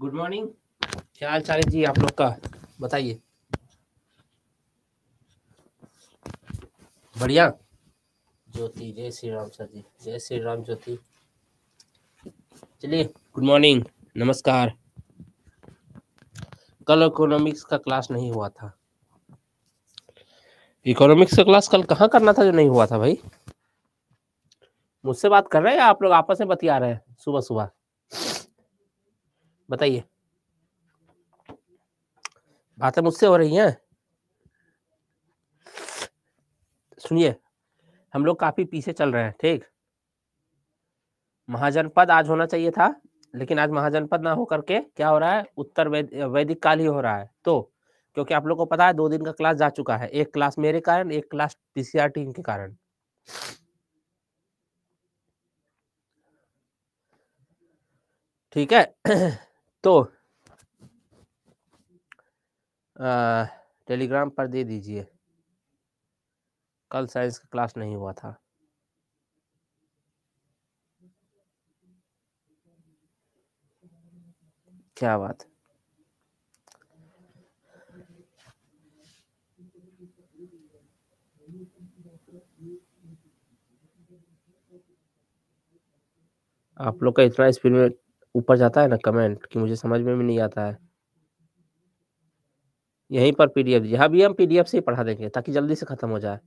Good morning क्या हाल चाल जी आप लोग का बताइए बढ़िया ज्योति जय श्री राम सर जी जय श्री राम ज्योति चलिए गुड मॉर्निंग नमस्कार कल इकोनॉमिक्स का क्लास नहीं हुआ था इकोनॉमिक्स का क्लास कल कहाँ करना था जो नहीं हुआ था भाई मुझसे बात कर रहे हैं आप लोग आपस में बतिया रहे हैं सुबह सुबह बताइए बातें मुझसे हो रही हैं सुनिए हम लोग काफी पीछे चल रहे हैं ठीक महाजनपद आज होना चाहिए था लेकिन आज महाजनपद ना होकर के क्या हो रहा है उत्तर वैदिक काल ही हो रहा है तो क्योंकि आप लोग को पता है दो दिन का क्लास जा चुका है एक क्लास मेरे कारण एक क्लास पीसीआर टीम के कारण ठीक है तो टेलीग्राम पर दे दीजिए कल साइंस का क्लास नहीं हुआ था क्या बात आप लोग का इतना स्पीड में ऊपर जाता है ना कमेंट कि मुझे समझ में भी नहीं आता है यहीं पर पीडीएफ डी हाँ भी हम पीडीएफ से ही पढ़ा देंगे ताकि जल्दी से खत्म हो जाए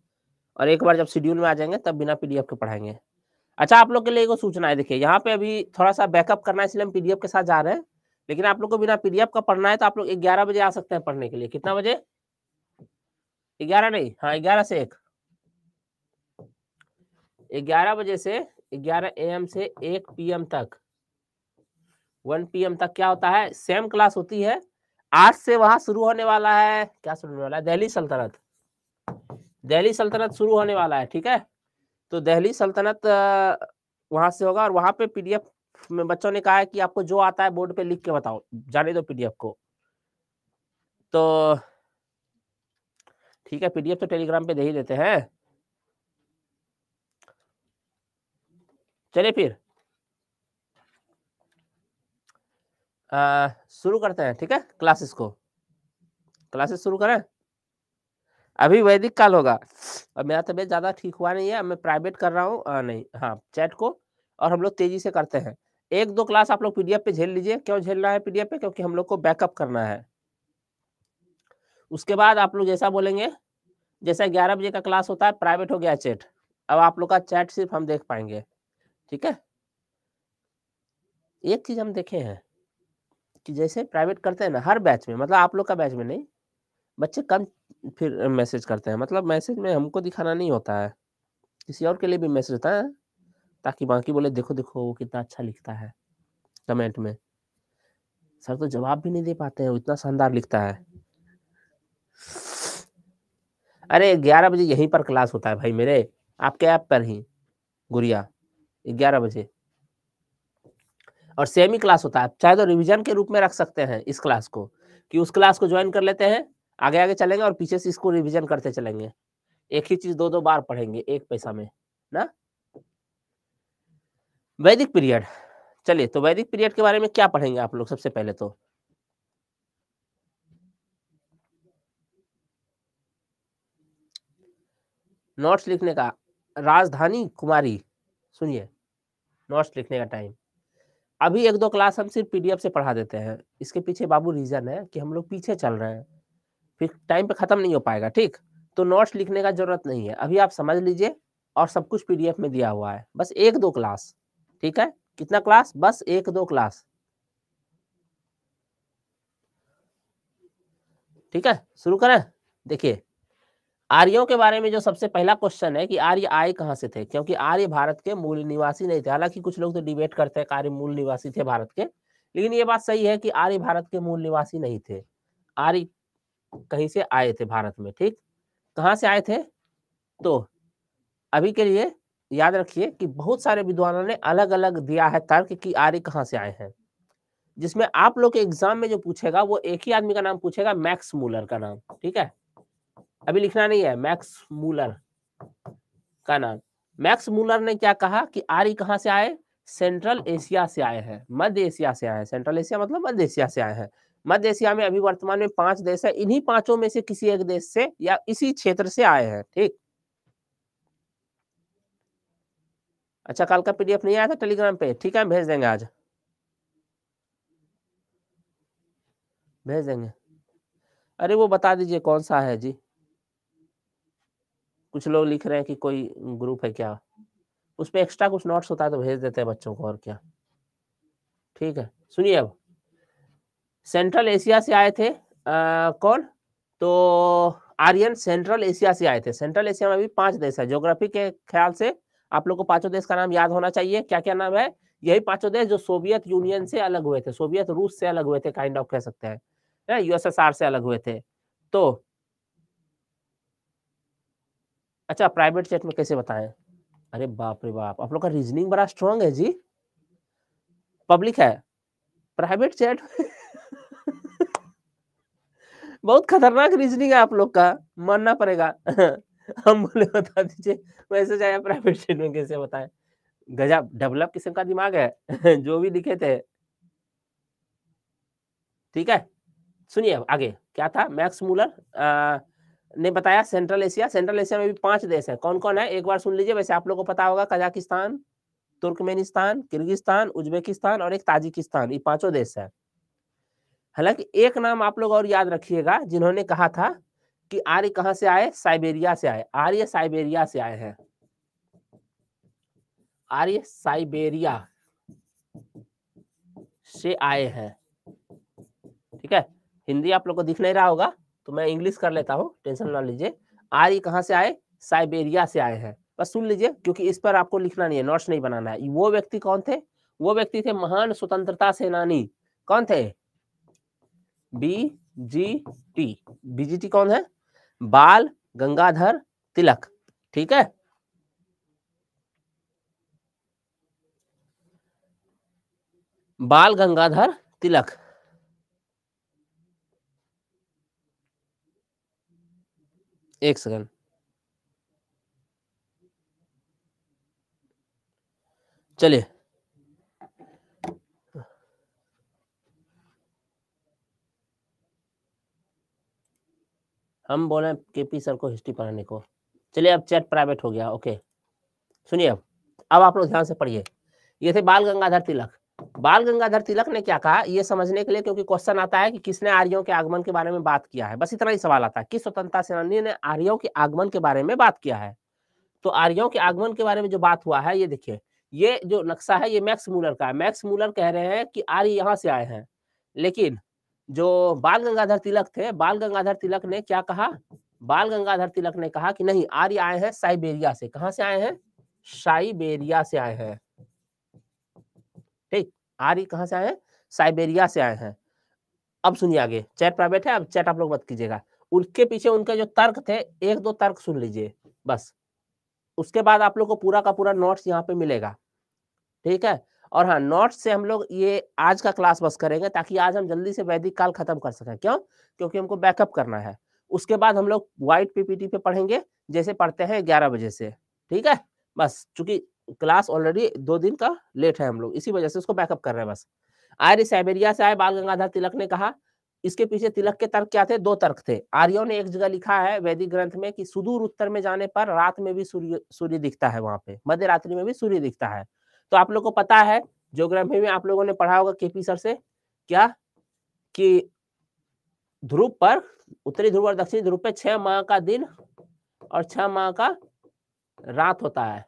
और एक बार जब शेड्यूल में आ जाएंगे तब बिना पीडीएफ के पढ़ाएंगे अच्छा आप लोग के लिए एक सूचना है देखिए यहाँ पे अभी थोड़ा सा बैकअप करना है इसलिए हम पीडीएफ के साथ जा रहे हैं लेकिन आप लोग को बिना पीडीएफ का पढ़ना है तो आप लोग ग्यारह बजे आ सकते हैं पढ़ने के लिए कितना बजे ग्यारह नहीं हाँ ग्यारह से एक ग्यारह बजे से ग्यारह एम से एक एम तक वन पीएम तक क्या होता है सेम क्लास होती है आज से वहां शुरू होने वाला है क्या शुरू होने वाला है दिल्ली सल्तनत दिल्ली सल्तनत शुरू होने वाला है ठीक है तो दिल्ली सल्तनत वहां से होगा और वहां पे पीडीएफ में बच्चों ने कहा है कि आपको जो आता है बोर्ड पे लिख के बताओ जाने दो पीडीएफ को तो ठीक है पीडीएफ तो टेलीग्राम पे दे ही देते हैं चलिए फिर शुरू करते हैं ठीक है क्लासेस को क्लासेस शुरू करें अभी वैदिक काल होगा अब मेरा तबीयत ज़्यादा ठीक हुआ नहीं है मैं प्राइवेट कर रहा हूँ नहीं हाँ चैट को और हम लोग तेजी से करते हैं एक दो क्लास आप लोग पीडीएफ पे झेल लीजिए क्यों झेलना है पीडीएफ पे क्योंकि हम लोग को बैकअप करना है उसके बाद आप लोग जैसा बोलेंगे जैसा ग्यारह बजे का क्लास होता है प्राइवेट हो गया चैट अब आप लोग का चैट सिर्फ हम देख पाएंगे ठीक है एक चीज हम देखे हैं कि जैसे प्राइवेट करते हैं ना हर बैच में मतलब आप लोग का बैच में नहीं बच्चे कम फिर मैसेज करते हैं मतलब मैसेज में हमको दिखाना नहीं होता है किसी और के लिए भी मैसेज होता है ताकि बाकी बोले देखो देखो वो कितना अच्छा लिखता है कमेंट में सर तो जवाब भी नहीं दे पाते हैं इतना शानदार लिखता है अरे ग्यारह बजे यहीं पर क्लास होता है भाई मेरे आपके ऐप आप पर ही गुड़िया ग्यारह बजे और सेमी क्लास होता है चाहे तो रिविजन के रूप में रख सकते हैं इस क्लास को कि उस क्लास को ज्वाइन कर लेते हैं आगे आगे चलेंगे और पीछे से इसको रिविजन करते चलेंगे एक ही चीज दो दो बार पढ़ेंगे एक पैसा में ना वैदिक पीरियड चलिए तो वैदिक पीरियड के बारे में क्या पढ़ेंगे आप लोग सबसे पहले तो नोट्स लिखने का राजधानी कुमारी सुनिए नोट्स लिखने का टाइम अभी एक दो क्लास हम सिर्फ पीडीएफ से पढ़ा देते हैं इसके पीछे बाबू रीजन है कि हम लोग पीछे चल रहे हैं फिर टाइम पे खत्म नहीं हो पाएगा ठीक तो नोट्स लिखने का जरूरत नहीं है अभी आप समझ लीजिए और सब कुछ पीडीएफ में दिया हुआ है बस एक दो क्लास ठीक है कितना क्लास बस एक दो क्लास ठीक है शुरू करें देखिए आर्यों के बारे में जो सबसे पहला क्वेश्चन है कि आर्य आए कहाँ से थे क्योंकि आर्य भारत के मूल निवासी नहीं थे हालांकि कुछ लोग तो डिबेट करते हैं आर्य मूल निवासी थे भारत के लेकिन ये बात सही है कि आर्य भारत के मूल निवासी नहीं थे आर्य कहीं से आए थे भारत में ठीक कहाँ से आए थे तो अभी के लिए याद रखिए कि बहुत सारे विद्वानों ने अलग अलग दिया है तर्क कि आर्य कहाँ से आए हैं जिसमें आप लोग के एग्जाम में जो पूछेगा वो एक ही आदमी का नाम पूछेगा मैक्स मूलर का नाम ठीक है अभी लिखना नहीं है मैक्स मूलर का नाम मैक्स मूलर ने क्या कहा कि आर्य कहाँ से आए सेंट्रल एशिया से आए हैं मध्य एशिया से आए हैं सेंट्रल एशिया मतलब मध्य एशिया से आए हैं मध्य एशिया में अभी वर्तमान में पांच देश है इन्हीं पांचों में से किसी एक देश से या इसी क्षेत्र से आए हैं ठीक अच्छा कल का पीडीएफ नहीं आया था टेलीग्राम पे ठीक है भेज देंगे आज भेज देंगे अरे वो बता दीजिए कौन सा है जी कुछ लोग लिख रहे हैं कि कोई ग्रुप है क्या उस पर एक्स्ट्रा कुछ नोट्स होता है तो भेज देते हैं बच्चों को और क्या ठीक है सुनिए अब सेंट्रल एशिया से आए थे आ, कौन तो आर्यन सेंट्रल एशिया से आए थे सेंट्रल एशिया में भी पांच देश है ज्योग्राफी के ख्याल से आप लोग को पांचों देश का नाम याद होना चाहिए क्या क्या नाम है यही पांचों देश जो सोवियत यूनियन से अलग हुए थे सोवियत रूस से अलग हुए थे काइंड ऑफ कह सकते हैं यूएसएसआर से अलग हुए थे तो अच्छा प्राइवेट चैट में कैसे बताएं अरे बाप रे बाप आप लोग का रीजनिंग बड़ा स्ट्रांग है जी पब्लिक है प्राइवेट चैट बहुत खतरनाक रीजनिंग है आप लोग का मानना पड़ेगा हम बोले बता दीजिए वैसे जाए प्राइवेट चैट में कैसे बताएं गजब डेवलप किस्म का दिमाग है जो भी लिखे थे ठीक है सुनिए आगे क्या था मैक्स मूलर आ, ने बताया सेंट्रल एशिया सेंट्रल एशिया में भी पांच देश हैं कौन कौन है एक बार सुन लीजिए वैसे आप लोग को पता होगा कजाकिस्तान तुर्कमेनिस्तान किर्गिस्तान उज्बेकिस्तान और एक ताजिकिस्तान ये पांचों देश है हालांकि एक नाम आप लोग और याद रखिएगा जिन्होंने कहा था कि आर्य कहाँ से आए साइबेरिया से आए आर्य साइबेरिया से आए हैं आर्य साइबेरिया से आए हैं ठीक है हिंदी आप लोग को दिख नहीं रहा होगा तो मैं इंग्लिश कर लेता हूँ टेंशन ना लीजिए हम्म। आर ई कहाँ से आए साइबेरिया से आए हैं बस सुन लीजिए क्योंकि इस पर आपको लिखना नहीं है नोट्स नहीं बनाना है वो व्यक्ति कौन थे वो व्यक्ति थे महान स्वतंत्रता सेनानी कौन थे बी जी टी बीजीटी कौन है बाल गंगाधर तिलक ठीक है बाल गंगाधर तिलक एक सेकंड चलिए हम बोले केपी सर को हिस्ट्री पढ़ाने को चलिए अब चैट प्राइवेट हो गया ओके सुनिए अब अब आप लोग ध्यान से पढ़िए ये थे बाल गंगाधर तिलक बाल गंगाधर तिलक ने क्या कहा यह समझने के लिए क्योंकि क्वेश्चन आता है कि किसने आर्यों के आगमन के बारे में बात किया है बस इतना ही सवाल आता है किस स्वतंत्रता सेनानी ने आर्यों के आगमन के बारे में बात किया है तो आर्यों के आगमन के बारे में जो बात हुआ है ये देखिए ये जो नक्शा है ये मैक्स मूलर का है मैक्स मूलर कह रहे हैं कि आर्य यहाँ से आए हैं लेकिन जो बाल गंगाधर तिलक थे बाल गंगाधर तिलक ने क्या कहा बाल गंगाधर तिलक ने कहा कि नहीं आर्य आए हैं साइबेरिया से कहा से आए हैं साइबेरिया से आए हैं आर्य कहाँ से आए हैं साइबेरिया से आए हैं अब सुनिए आगे चैट प्राइवेट है अब चैट आप लोग मत कीजिएगा उनके पीछे उनके जो तर्क थे एक दो तर्क सुन लीजिए बस उसके बाद आप लोग को पूरा का पूरा नोट्स यहाँ पे मिलेगा ठीक है और हाँ नोट्स से हम लोग ये आज का क्लास बस करेंगे ताकि आज हम जल्दी से वैदिक काल खत्म कर सकें क्यों क्योंकि हमको बैकअप करना है उसके बाद हम लोग व्हाइट पीपीटी पे पढ़ेंगे जैसे पढ़ते हैं ग्यारह बजे से ठीक है बस चूंकि क्लास ऑलरेडी दो दिन का लेट है हम लोग इसी वजह से उसको बैकअप कर रहे हैं बस आर्य साइबेरिया से आए बाल गंगाधर तिलक ने कहा इसके पीछे तिलक के तर्क क्या थे दो तर्क थे आर्यों ने एक जगह लिखा है वैदिक ग्रंथ में कि सुदूर उत्तर में जाने पर रात में भी सूर्य सूर्य दिखता है वहां पे मध्य रात्रि में भी सूर्य दिखता है तो आप लोग को पता है ज्योग्राफी में आप लोगों ने पढ़ा होगा केपी सर से क्या कि ध्रुव पर उत्तरी ध्रुव और दक्षिणी ध्रुव पे छह माह का दिन और छह माह का रात होता है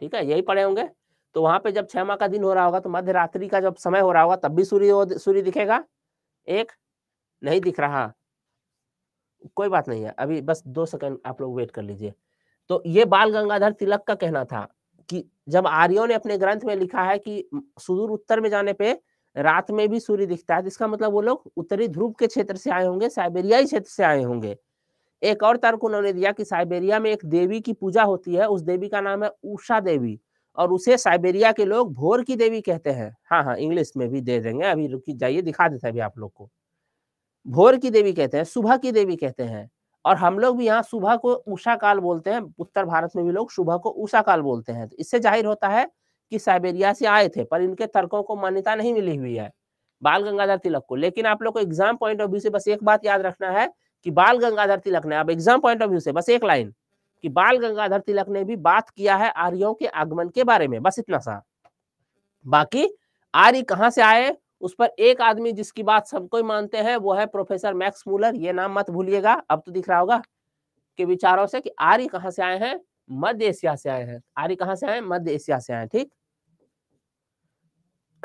ठीक है यही पढ़े होंगे तो वहां पे जब छह माह का दिन हो रहा होगा तो मध्य रात्रि का जब समय हो रहा होगा तब भी सूर्य सूर्य दिखेगा एक नहीं दिख रहा कोई बात नहीं है अभी बस दो सेकंड आप लोग वेट कर लीजिए तो ये बाल गंगाधर तिलक का कहना था कि जब आर्यों ने अपने ग्रंथ में लिखा है कि सुदूर उत्तर में जाने पे रात में भी सूर्य दिखता है तो इसका मतलब वो लोग उत्तरी ध्रुव के क्षेत्र से आए होंगे साइबेरियाई क्षेत्र से आए होंगे एक और तर्क उन्होंने दिया कि साइबेरिया में एक देवी की पूजा होती है उस देवी का नाम है उषा देवी और उसे साइबेरिया के लोग भोर की देवी कहते हैं हाँ हाँ इंग्लिश में भी दे देंगे अभी रुकी जाइए दिखा देते हैं अभी आप लोग को भोर की देवी कहते हैं सुबह की देवी कहते हैं और हम लोग भी यहाँ सुबह को उषा काल बोलते हैं उत्तर भारत में भी लोग सुबह को उषा काल बोलते हैं तो इससे जाहिर होता है कि साइबेरिया से आए थे पर इनके तर्कों को मान्यता नहीं मिली हुई है बाल गंगाधर तिलक को लेकिन आप लोग को एग्जाम पॉइंट ऑफ व्यू से बस एक बात याद रखना है कि बाल गंगाधर तिलक ने अब एग्जाम पॉइंट ऑफ व्यू से बस एक लाइन कि बाल गंगाधर तिलक ने भी बात किया है आर्यों के आगमन के बारे में बस इतना सा बाकी आर्य कहाँ से आए उस पर एक आदमी जिसकी बात सबको मानते हैं वो है प्रोफेसर मैक्स मूलर ये नाम मत भूलिएगा अब तो दिख रहा होगा के विचारों से कि आर्य कहाँ से आए हैं मध्य एशिया से आए हैं आर्य कहाँ से आए मध्य एशिया से आए ठीक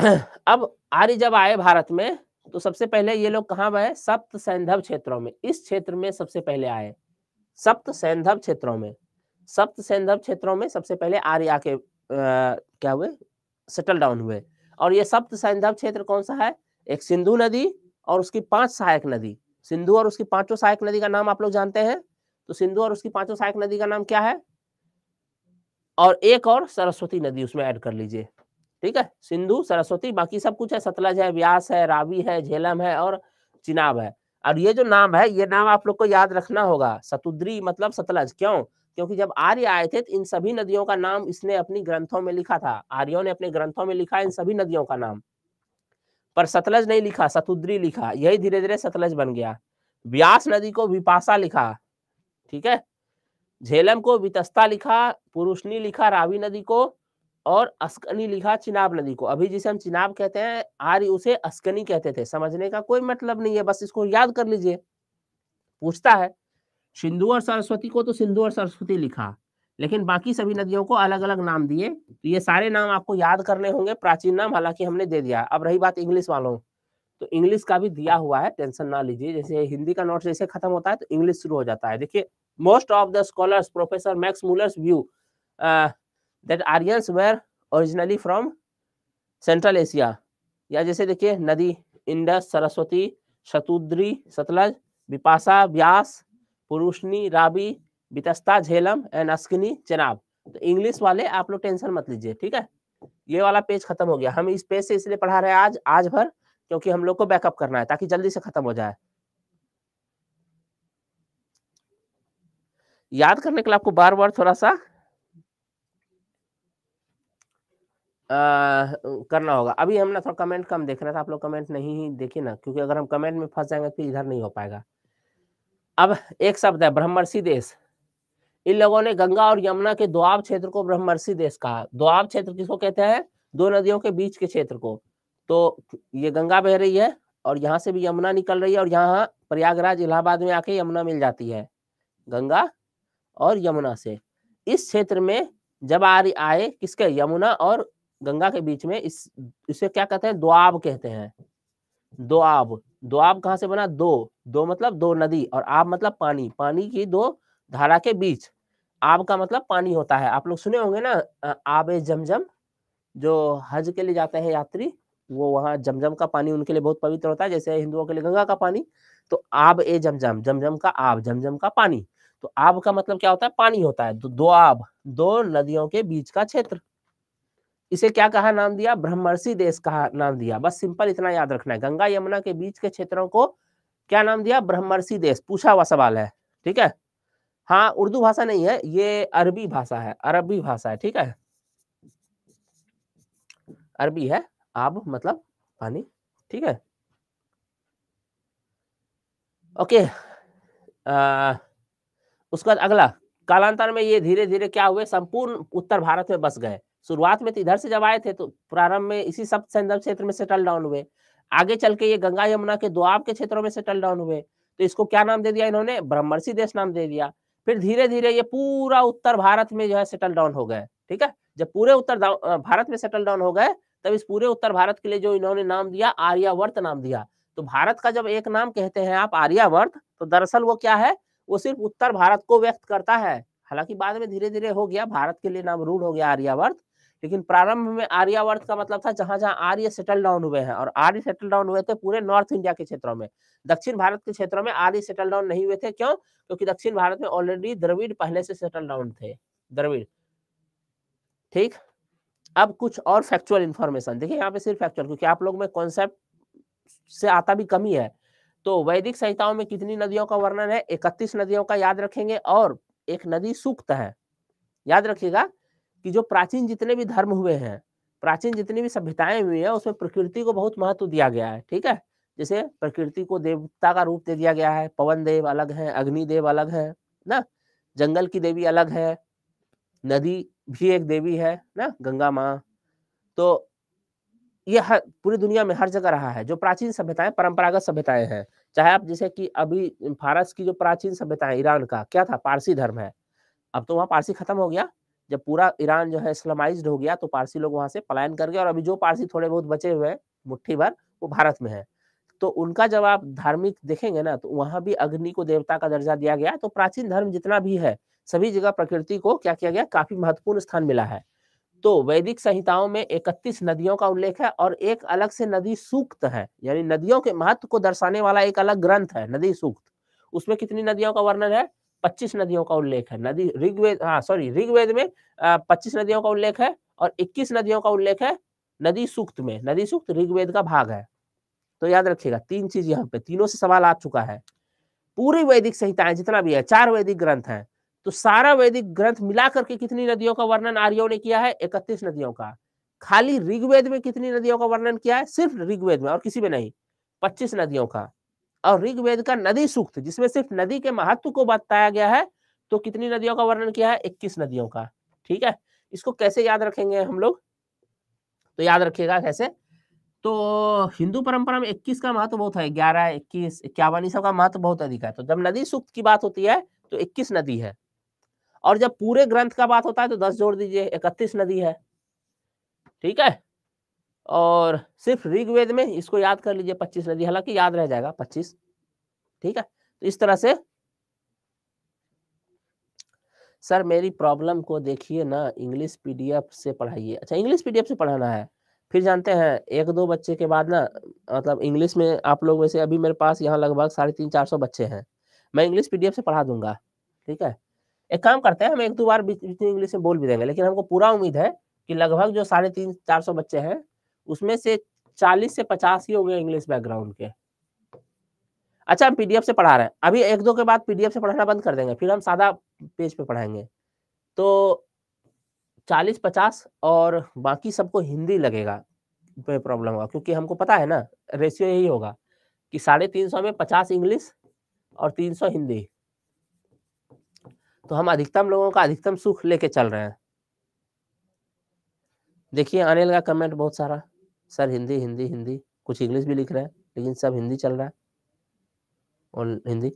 अब आर्य जब आए भारत में तो सबसे पहले ये लोग कहाँ आए सप्त सैंधव क्षेत्रों में इस क्षेत्र में सबसे पहले आए सप्त सैंधव क्षेत्रों में सप्त सैंधव क्षेत्रों में सबसे पहले आर्य आके क्या हुए सेटल डाउन हुए और ये सप्त सैंधव क्षेत्र कौन सा है एक सिंधु नदी और उसकी पांच सहायक नदी सिंधु और उसकी पांचों सहायक नदी का नाम आप लोग जानते हैं तो सिंधु और उसकी पांचों सहायक नदी का नाम क्या है और एक और सरस्वती नदी उसमें ऐड कर लीजिए ठीक है सिंधु सरस्वती बाकी सब कुछ है सतलज है व्यास है रावी है झेलम है और चिनाब है और ये जो नाम है ये नाम आप लोग को याद रखना होगा सतुद्री मतलब सतलज क्यों क्योंकि जब आर्य आए थे तो इन सभी नदियों का नाम इसने अपनी ग्रंथों में लिखा था आर्यों ने अपने ग्रंथों में लिखा इन सभी नदियों का नाम पर सतलज नहीं लिखा सतुद्री लिखा यही धीरे धीरे सतलज बन गया व्यास नदी को विपासा लिखा ठीक है झेलम को वितस्ता लिखा पुरुषनी लिखा रावी नदी को और अस्कनी लिखा चिनाब नदी को अभी जिसे हम चिनाब कहते हैं आर्य उसे अस्कनी कहते थे समझने का कोई मतलब नहीं है बस इसको याद कर लीजिए पूछता है सिंधु और सरस्वती को तो सिंधु और सरस्वती लिखा लेकिन बाकी सभी नदियों को अलग अलग नाम दिए तो ये सारे नाम आपको याद करने होंगे प्राचीन नाम हालांकि हमने दे दिया अब रही बात इंग्लिश वालों तो इंग्लिश का भी दिया हुआ है टेंशन ना लीजिए जैसे हिंदी का नोट जैसे खत्म होता है तो इंग्लिश शुरू हो जाता है देखिए most of the scholars professor Max Muller's view that Aryans were originally from Central Asia या जैसे देखिए नदी इंडस सरस्वती शतुद्री सतलज विपासा व्यास पुरुषनी राबी बितस्ता झेलम एंड अस्किनी चेनाब तो इंग्लिश वाले आप लोग टेंशन मत लीजिए ठीक है ये वाला पेज खत्म हो गया हम इस पेज से इसलिए पढ़ा रहे हैं आज आज भर क्योंकि हम लोग को बैकअप करना है ताकि जल्दी से खत्म हो जाए याद करने के लिए आपको बार बार थोड़ा सा आ, करना होगा अभी हमने थोड़ा कमेंट कम देख रहे थे आप लोग कमेंट नहीं ही देखिए ना क्योंकि अगर हम कमेंट में फंस जाएंगे तो इधर नहीं हो पाएगा अब एक शब्द है ब्रह्मर्षि देश इन लोगों ने गंगा और यमुना के दुआब क्षेत्र को ब्रह्मर्षि देश कहा दुआब क्षेत्र किसको कहते हैं दो नदियों के बीच के क्षेत्र को तो ये गंगा बह रही है और यहाँ से भी यमुना निकल रही है और यहाँ प्रयागराज इलाहाबाद में आके यमुना मिल जाती है गंगा और यमुना से इस क्षेत्र में जब आ आए किसके यमुना और गंगा के बीच में इस इसे क्या कहते हैं दोआब कहते हैं दोआब दोआब कहाँ से बना दो दो मतलब दो नदी और आब मतलब पानी पानी की दो धारा के बीच आब का मतलब पानी होता है आप लोग सुने होंगे ना आब जमजम जो हज के लिए जाते हैं यात्री वो वहाँ जमजम का पानी उनके लिए बहुत पवित्र होता है जैसे हिंदुओं के लिए गंगा का पानी तो आब ए जमजम जमजम का आब जमजम का पानी तो आब का मतलब क्या होता है पानी होता है तो दो आब दो नदियों के बीच का क्षेत्र इसे क्या कहा नाम दिया ब्रह्मर्षि देश कहा नाम दिया बस सिंपल इतना याद रखना है गंगा यमुना के बीच के क्षेत्रों को क्या नाम दिया ब्रह्मर्षि देश पूछा हुआ सवाल है ठीक है हाँ उर्दू भाषा नहीं है ये अरबी भाषा है अरबी भाषा है ठीक है अरबी है आब मतलब पानी ठीक है ओके आ, उसके बाद अगला कालांतर में ये धीरे धीरे क्या हुए संपूर्ण उत्तर भारत में बस गए शुरुआत में तो इधर से जब आए थे तो प्रारंभ में इसी सब संदर्भ क्षेत्र में सेटल डाउन हुए आगे चल के ये गंगा यमुना के दुआब के क्षेत्रों में सेटल डाउन हुए तो इसको क्या नाम दे दिया इन्होंने ब्रह्मर्षि देश नाम दे दिया फिर धीरे धीरे ये पूरा उत्तर भारत में जो है सेटल डाउन हो गए ठीक है जब पूरे उत्तर भारत में सेटल डाउन हो गए तब इस पूरे उत्तर भारत के लिए जो इन्होंने नाम दिया आर्यावर्त नाम दिया तो भारत का जब एक नाम कहते हैं आप आर्यावर्त तो दरअसल वो क्या है वो सिर्फ उत्तर भारत को व्यक्त करता है हालांकि बाद में धीरे धीरे हो गया भारत के लिए नाम रूल हो गया आर्यावर्त लेकिन प्रारंभ में आर्यावर्त का मतलब था जहां जहां आर्य सेटल डाउन हुए हैं और आर्य सेटल डाउन हुए थे पूरे नॉर्थ इंडिया के क्षेत्रों में दक्षिण भारत के क्षेत्रों में आर्य सेटल डाउन नहीं हुए थे क्यों क्योंकि दक्षिण भारत में ऑलरेडी द्रविड़ पहले से सेटल डाउन थे द्रविड़ ठीक अब कुछ और फैक्चुअल इन्फॉर्मेशन देखिए यहाँ पे सिर्फ फैक्चुअल क्योंकि आप लोग में कॉन्सेप्ट से आता भी कमी है तो वैदिक संहिताओं में कितनी नदियों का वर्णन है इकतीस नदियों का याद रखेंगे और एक नदी सूक्त है याद रखिएगा कि जो प्राचीन जितने भी धर्म हुए हैं प्राचीन जितनी भी सभ्यताएं हुई है उसमें प्रकृति को बहुत महत्व दिया गया है ठीक है जैसे प्रकृति को देवता का रूप दे दिया गया है पवन देव अलग है अग्नि देव अलग है ना जंगल की देवी अलग है नदी भी एक देवी है ना गंगा माँ तो ये हर पूरी दुनिया में हर जगह रहा है जो प्राचीन सभ्यताएं परंपरागत सभ्यताएं हैं चाहे आप जैसे कि अभी फारस की जो प्राचीन सभ्यता है ईरान का क्या था पारसी धर्म है अब तो वहाँ पारसी खत्म हो गया जब पूरा ईरान जो है इस्लामाइज हो गया तो पारसी लोग वहां से पलायन कर गए और अभी जो पारसी थोड़े बहुत बचे हुए हैं मुठ्ठी भर वो भारत में है तो उनका जब आप धार्मिक देखेंगे ना तो वहां भी अग्नि को देवता का दर्जा दिया गया तो प्राचीन धर्म जितना भी है सभी जगह प्रकृति को क्या किया गया काफी महत्वपूर्ण स्थान मिला है तो वैदिक संहिताओं में 31 नदियों का उल्लेख है और एक अलग से नदी सूक्त है यानी नदियों के महत्व को दर्शाने वाला एक अलग ग्रंथ है नदी सूक्त उसमें कितनी नदियों का वर्णन है पच्चीस नदियों का उल्लेख है नदी ऋग्वेद हाँ सॉरी ऋग्वेद में पच्चीस नदियों का उल्लेख है और इक्कीस नदियों का उल्लेख है नदी सूक्त में नदी सूक्त ऋग्वेद का भाग है तो याद रखिएगा तीन चीज यहाँ पे तीनों से सवाल आ चुका है पूरी वैदिक संहिताएं जितना भी है चार वैदिक ग्रंथ हैं तो सारा वैदिक ग्रंथ मिला करके कितनी नदियों का वर्णन आर्यों ने किया है इकतीस नदियों का खाली ऋग्वेद में कितनी नदियों का वर्णन किया है सिर्फ ऋग्वेद में और किसी में नहीं पच्चीस नदियों का और ऋग्वेद का नदी सूक्त जिसमें सिर्फ नदी के महत्व को बताया गया है तो कितनी नदियों का वर्णन किया है इक्कीस नदियों का ठीक है इसको कैसे याद रखेंगे हम लोग तो याद रखिएगा कैसे तो हिंदू परंपरा में 21 का महत्व बहुत है 11, 21, इक्यावन सब का महत्व बहुत अधिक है तो जब नदी सूक्त की बात होती है तो 21 नदी है और जब पूरे ग्रंथ का बात होता है तो 10 जोड़ दीजिए 31 नदी है ठीक है और सिर्फ ऋग्वेद में इसको याद कर लीजिए पच्चीस नदी हालांकि याद रह जाएगा पच्चीस ठीक है तो इस तरह से सर मेरी प्रॉब्लम को देखिए ना इंग्लिश पीडीएफ से पढ़ाइए अच्छा इंग्लिश पीडीएफ से पढ़ाना है फिर जानते हैं एक दो बच्चे के बाद ना मतलब इंग्लिश में आप लोग वैसे अभी मेरे पास यहाँ लगभग साढ़े तीन चार सौ बच्चे हैं मैं इंग्लिश पीडीएफ से पढ़ा दूंगा ठीक है एक काम करते हैं हम एक दो बार बीच बीच में इंग्लिश में बोल भी देंगे लेकिन हमको पूरा उम्मीद है कि लगभग जो साढ़े तीन चार सौ बच्चे हैं उसमें से चालीस से पचास ही हो गए इंग्लिश बैकग्राउंड के अच्छा हम पीडीएफ से पढ़ा रहे हैं अभी एक दो के बाद पीडीएफ से पढ़ाना बंद कर देंगे फिर हम सादा पेज पे पढ़ाएंगे तो चालीस पचास और बाकी सबको हिंदी लगेगा प्रॉब्लम होगा क्योंकि हमको पता है ना रेशियो यही होगा कि साढ़े तीन सौ में पचास इंग्लिश और तीन सौ हिंदी तो हम अधिकतम लोगों का अधिकतम सुख लेके चल रहे हैं देखिए अनिल का कमेंट बहुत सारा सर हिंदी हिंदी हिंदी कुछ इंग्लिश भी लिख रहा है लेकिन सब हिंदी चल रहा है और हिंदी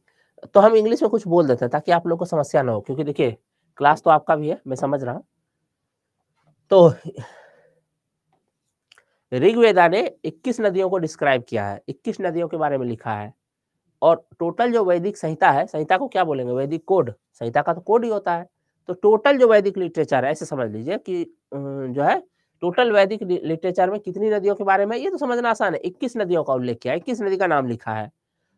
तो हम इंग्लिश में कुछ बोल देते हैं ताकि आप लोग को समस्या ना हो क्योंकि देखिए क्लास तो आपका भी है मैं समझ रहा हूँ तो ऋग्वेदा ने 21 नदियों को डिस्क्राइब किया है 21 नदियों के बारे में लिखा है और टोटल जो वैदिक संहिता है संहिता को क्या बोलेंगे वैदिक कोड संहिता का तो कोड ही होता है तो टोटल जो वैदिक लिटरेचर है ऐसे समझ लीजिए कि जो है टोटल वैदिक लिटरेचर में कितनी नदियों के बारे में ये तो समझना आसान है इक्कीस नदियों का उल्लेख किया है इक्कीस नदी का नाम लिखा है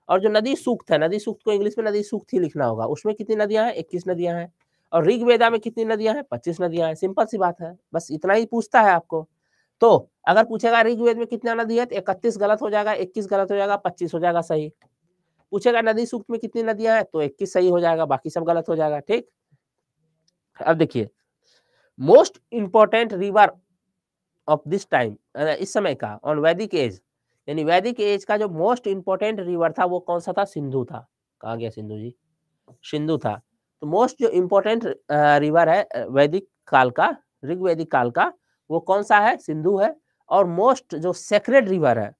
और जो नदी सूक्त है नदी सूक्त को इंग्लिश में नदी सूक्त ही लिखना होगा उसमें कितनी नदियां हैं इक्कीस नदियां हैं और ऋग्वेदा में कितनी नदियां हैं पच्चीस नदियां हैं सिंपल सी बात है बस इतना ही पूछता है आपको तो अगर पूछेगा ऋग्वेद में कितना नदी है तो इकतीस गलत हो जाएगा इक्कीस गलत हो जाएगा पच्चीस हो जाएगा सही पूछेगा नदी सूक्त में कितनी नदियां हैं तो इक्कीस सही हो जाएगा बाकी सब गलत हो जाएगा ठीक अब देखिए most important river of this time इस समय का ऑन वैदिक एज यानी वैदिक एज का जो मोस्ट इंपॉर्टेंट रिवर था वो कौन सा था सिंधु था कहा गया सिंधु जी सिंधु था तो मोस्ट जो इम्पोर्टेंट रिवर है वैदिक काल का ऋग्वैदिक काल का वो कौन सा है सिंधु है और मोस्ट जो सेक्रेड रिवर है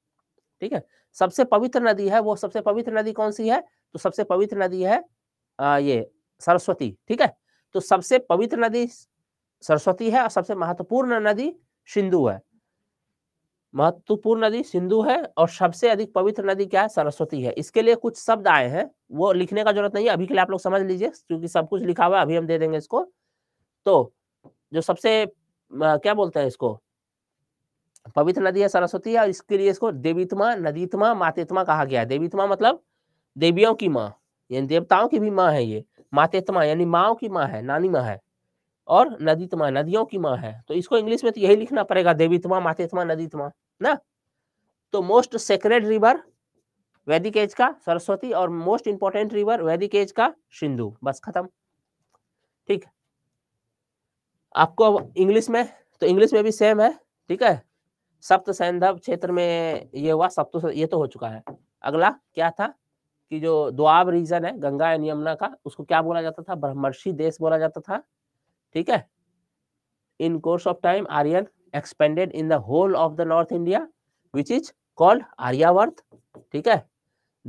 ठीक है सबसे पवित्र नदी है वो सबसे पवित्र नदी कौन सी है तो सबसे पवित्र नदी है आ, ये सरस्वती ठीक है तो सबसे पवित्र नदी सरस्वती है और सबसे महत्वपूर्ण नदी सिंधु है महत्वपूर्ण नदी सिंधु है और सबसे अधिक पवित्र नदी क्या है सरस्वती है इसके लिए कुछ शब्द आए हैं वो लिखने का जरूरत नहीं है अभी के लिए आप लोग समझ लीजिए क्योंकि सब कुछ लिखा हुआ है अभी हम दे देंगे इसको तो जो सबसे क्या बोलते हैं इसको पवित्र नदी है सरस्वती है और इसके लिए इसको देवीतमा नदीतमा मातेतमा कहा गया है देवीतमा मतलब देवियों की माँ यानी देवताओं की भी माँ है ये मातेतमा यानी माओ की माँ है नानी माँ है और नदीतमा नदियों की माँ है तो इसको इंग्लिश में तो यही लिखना पड़ेगा देवीतमा मातेतमा नदीतमा ना तो most sacred river Vedic age का सरस्वती और most important river Vedic age का सिंधु बस खत्म ठीक आपको इंग्लिश में तो इंग्लिश में भी सेम है ठीक है सप्त सैंधव क्षेत्र में ये हुआ सप्त ये तो हो चुका है अगला क्या था कि जो दुआब रीजन है गंगा एंड यमुना का उसको क्या बोला जाता था ब्रह्मर्षि देश बोला जाता था ठीक है in course of time Aryan expanded in the whole of the North India which is called Aryavarta ठीक है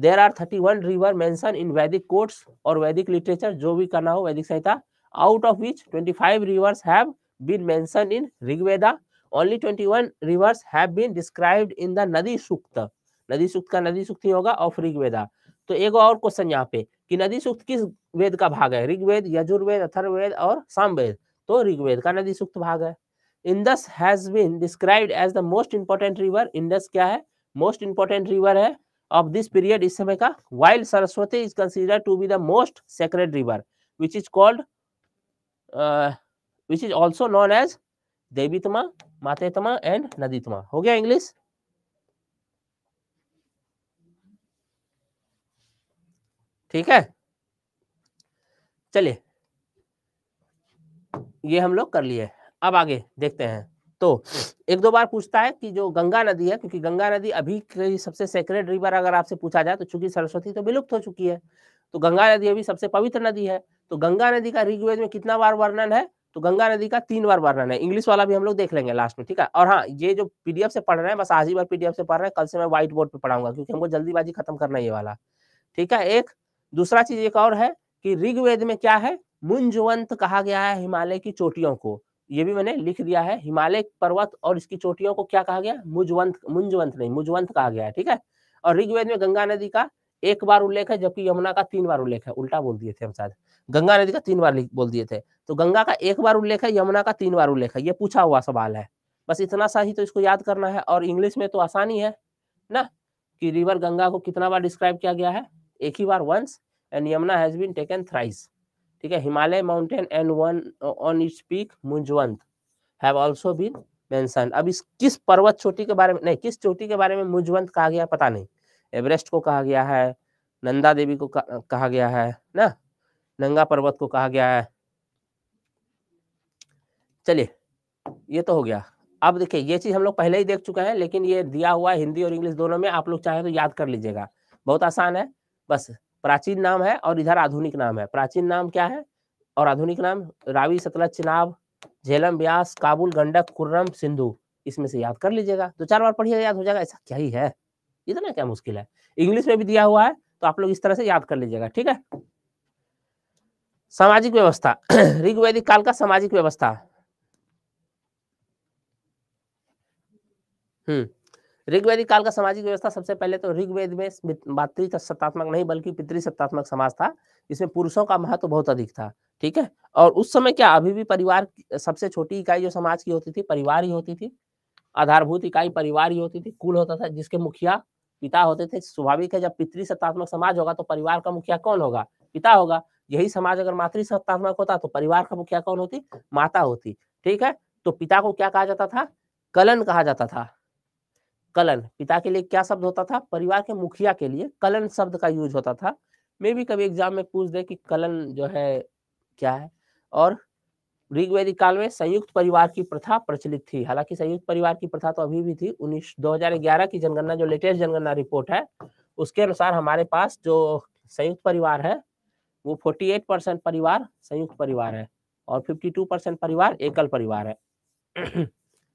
there are thirty one river mention in Vedic courts और वैदिक लिटरेचर जो भी करना हो Vedic Samhita out of which twenty five rivers have been mention in Rigveda only twenty one rivers have been described in the Nadi Sukta नदी सूक्त का नदी सुक्त ही होगा ऑफ ऋग्वेदा तो एक और क्वेश्चन यहाँ पे कि नदी सूक्त किस वेद का भाग है ऋग्वेद यजुर्वेद अथर्वेद और सामवेद तो ऋग्वेद का नदी सूक्त भाग है Indus has been described as the most important river Indus क्या है मोस्ट इंपोर्टेंट रिवर है ऑफ दिस पीरियड इस समय का while Saraswati is consider to be the most sacred river which is called which is also known as Devitama Matetama and Naditama हो गया English ठीक है चलिए ये हम लोग कर लिए अब आगे देखते हैं तो एक दो बार पूछता है कि जो गंगा नदी है क्योंकि गंगा नदी अभी की सबसे सेक्रेट रिवर अगर आपसे पूछा जाए तो चूंकि सरस्वती तो विलुप्त हो चुकी है तो गंगा नदी अभी सबसे पवित्र नदी है तो गंगा नदी का ऋग्वेद में कितना बार वर्णन है तो गंगा नदी का तीन बार वर्णन है इंग्लिश वाला भी हम लोग देख लेंगे लास्ट में ठीक है और हाँ ये जो पीडीएफ से पढ़ रहे हैं बस आज ही बार पीडीएफ से पढ़ रहे हैं कल से मैं व्हाइट बोर्ड पे पढ़ाऊंगा क्योंकि हमको जल्दीबाजी खत्म करना ये वाला ठीक है एक दूसरा चीज एक और है कि ऋग्वेद में क्या है मुंजवंत कहा गया है हिमालय की चोटियों को ये भी मैंने लिख दिया है हिमालय पर्वत और इसकी चोटियों को क्या कहा गया मुजवंत मुंजवंत नहीं मुजवंत कहा गया है ठीक है और ऋग्वेद में गंगा नदी का एक बार उल्लेख है जबकि यमुना का तीन बार उल्लेख है उल्टा बोल दिए थे हम शायद गंगा नदी का तीन बार बोल दिए थे तो गंगा का एक बार उल्लेख है यमुना का तीन बार उल्लेख है ये पूछा हुआ सवाल है बस इतना सा ही तो इसको याद करना है और इंग्लिश में तो आसानी है ना कि रिवर गंगा को कितना बार डिस्क्राइब किया गया है एक ही बार once and Yamuna has been taken thrice ठीक है Himalaya mountain and one on its peak Munjavant have also been mention अब इस किस पर्वत चोटी के बारे में नहीं किस चोटी के बारे में मुंजवंत कहा गया पता नहीं एवरेस्ट को कहा गया है नंदा देवी को कहा गया है ना नंगा पर्वत को कहा गया है चलिए ये तो हो गया अब देखिए ये चीज हम लोग पहले ही देख चुके हैं लेकिन ये दिया हुआ हिंदी और इंग्लिश दोनों में आप लोग चाहे तो याद कर लीजिएगा बहुत आसान है बस प्राचीन नाम है और इधर आधुनिक नाम है प्राचीन नाम क्या है और आधुनिक नाम रावी सतलज चिनाब झेलम ब्यास काबुल गंडक कुर्रम सिंधु इसमें से याद कर लीजिएगा दो तो चार बार पढ़िएगा याद हो जाएगा ऐसा क्या ही है इतना क्या मुश्किल है इंग्लिश में भी दिया हुआ है तो आप लोग इस तरह से याद कर लीजिएगा ठीक है सामाजिक व्यवस्था वैदिक काल का सामाजिक व्यवस्था हम्म ऋग्वेदिक काल का सामाजिक व्यवस्था सबसे पहले तो ऋग्वेद में मातृ सत्तात्मक नहीं बल्कि पितृ सत्तात्मक समाज था इसमें पुरुषों का महत्व तो बहुत अधिक था ठीक है और उस समय क्या अभी भी परिवार सबसे छोटी इकाई जो समाज की होती थी परिवार ही होती थी आधारभूत इकाई परिवार ही होती थी कुल होता था जिसके मुखिया पिता होते थे स्वाभाविक है जब पितृ सत्तात्मक समाज होगा तो परिवार का मुखिया कौन होगा पिता होगा यही समाज अगर मातृ सत्तात्मक होता तो परिवार का मुखिया कौन होती माता होती ठीक है तो पिता को क्या कहा जाता था कलन कहा जाता था कलन पिता के लिए क्या शब्द होता था परिवार के मुखिया के लिए कलन शब्द का यूज होता था मे भी कभी एग्जाम में पूछ दे कि कलन जो है क्या है और ऋग्वेदिक काल में संयुक्त परिवार की प्रथा प्रचलित थी हालांकि संयुक्त परिवार की प्रथा तो अभी भी थी उन्नीस दो की जनगणना जो लेटेस्ट जनगणना रिपोर्ट है उसके अनुसार हमारे पास जो संयुक्त परिवार है वो 48 परसेंट परिवार संयुक्त परिवार है और 52 परसेंट परिवार एकल परिवार है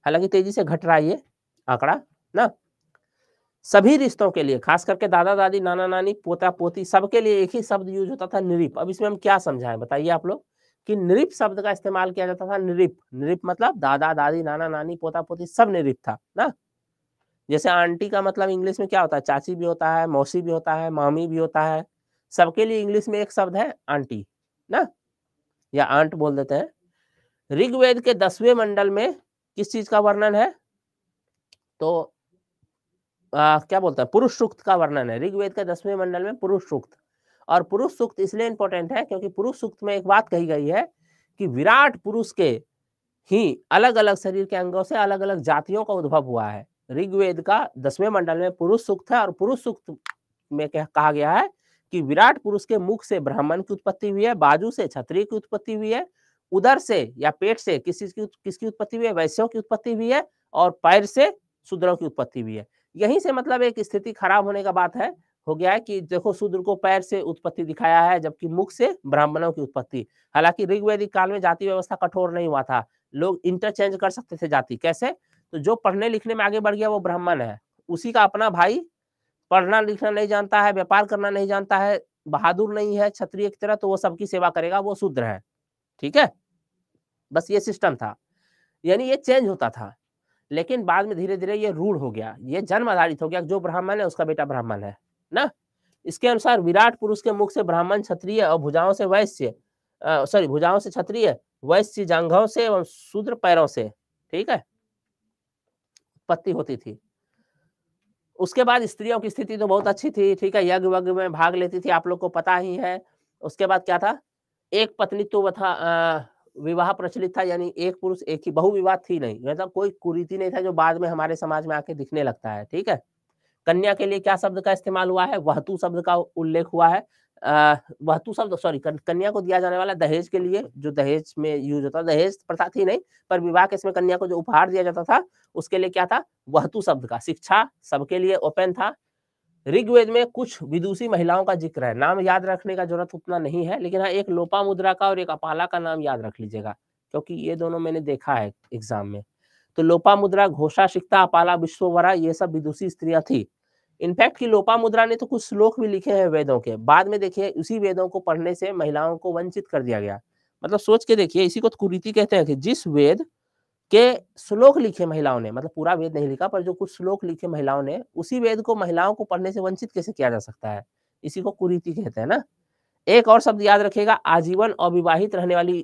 हालांकि तेजी से घट रहा है ये आंकड़ा ना सभी रिश्तों के लिए खास करके दादा दादी नाना नानी पोता पोती सबके लिए एक ही शब्द यूज होता था निरीप अब इसमें हम क्या समझाएं बताइए आप लोग कि निरीप शब्द का इस्तेमाल किया जाता था निरीप निरीप मतलब दादा दादी नाना नानी पोता पोती सब निरीप था ना जैसे आंटी का मतलब इंग्लिश में क्या होता है चाची भी होता है मौसी भी होता है मामी भी होता है सबके लिए इंग्लिश में एक शब्द है आंटी ना या आंट बोल देते हैं ऋग्वेद के दसवें मंडल में किस चीज का वर्णन है तो आ, क्या बोलते हैं पुरुष सूक्त का वर्णन है ऋग्वेद के दसवें मंडल में पुरुष सूक्त और पुरुष सूक्त इसलिए इंपॉर्टेंट है क्योंकि पुरुष सूक्त में एक बात कही गई है कि विराट पुरुष के ही अलग अलग शरीर के अंगों से अलग अलग जातियों का उद्भव हुआ है ऋग्वेद का दसवें मंडल में पुरुष सूक्त है और पुरुष सूक्त में कहा गया है कि विराट पुरुष के मुख से ब्राह्मण की उत्पत्ति हुई है बाजू से क्षत्रिय की उत्पत्ति हुई है उदर से या पेट से किसी की किसकी उत्पत्ति हुई है वैश्यों की उत्पत्ति हुई है और पैर से शूद्रों की उत्पत्ति हुई है यहीं से मतलब एक स्थिति खराब होने का बात है हो गया है कि देखो शूद्र को पैर से उत्पत्ति दिखाया है जबकि मुख से ब्राह्मणों की उत्पत्ति हालांकि ऋग्वेदिक काल में जाति व्यवस्था कठोर नहीं हुआ था लोग इंटरचेंज कर सकते थे जाति कैसे तो जो पढ़ने लिखने में आगे बढ़ गया वो ब्राह्मण है उसी का अपना भाई पढ़ना लिखना नहीं जानता है व्यापार करना नहीं जानता है बहादुर नहीं है क्षत्रिय की तरह तो वो सबकी सेवा करेगा वो शूद्र है ठीक है बस ये सिस्टम था यानी ये चेंज होता था लेकिन बाद में धीरे धीरे ये रूढ़ हो गया ये जन्म आधारित हो गया जो ब्राह्मण है उसका बेटा ब्राह्मण है ना इसके अनुसार विराट पुरुष के मुख से ब्राह्मण क्षत्रिय और भुजाओं से वैश्य सॉरी भुजाओं से क्षत्रिय वैश्य जांघों से एवं शूद्र पैरों से ठीक है पत्ती होती थी उसके बाद स्त्रियों की स्थिति तो बहुत अच्छी थी ठीक है यज्ञ वज्ञ में भाग लेती थी आप लोग को पता ही है उसके बाद क्या था एक पत्नी तो था विवाह प्रचलित था यानी एक पुरुष एक ही बहुविवाह थी नहीं मतलब कोई कुरीति नहीं था जो बाद में हमारे समाज में आके दिखने लगता है ठीक है कन्या के लिए क्या शब्द का इस्तेमाल हुआ है वहतु शब्द का उल्लेख हुआ है वहतु शब्द सॉरी कन्या को दिया जाने वाला दहेज के लिए जो दहेज में यूज होता दहेज प्रथा थी नहीं पर विवाह के इसमें कन्या को जो उपहार दिया जाता था उसके लिए क्या था वहतु शब्द का शिक्षा सबके लिए ओपन था ऋग्वेद में कुछ विदुषी महिलाओं का जिक्र है नाम याद रखने का जरूरत उतना नहीं है लेकिन हाँ एक लोपा मुद्रा का और एक अपाला का नाम याद रख लीजिएगा क्योंकि ये दोनों मैंने देखा है एग्जाम में तो लोपा मुद्रा घोषा शिक्ता अपाला विश्ववरा ये सब विदुषी स्त्रियां थी इनफैक्ट की लोपा मुद्रा ने तो कुछ श्लोक भी लिखे हैं वेदों के बाद में देखिए उसी वेदों को पढ़ने से महिलाओं को वंचित कर दिया गया मतलब सोच के देखिए इसी को कुरीति कहते हैं कि जिस वेद के श्लोक लिखे महिलाओं ने मतलब पूरा वेद नहीं लिखा पर जो कुछ श्लोक लिखे महिलाओं ने उसी वेद को महिलाओं को पढ़ने से वंचित कैसे किया जा सकता है इसी को कुरीति कहते हैं ना एक और शब्द याद रखेगा आजीवन अविवाहित रहने वाली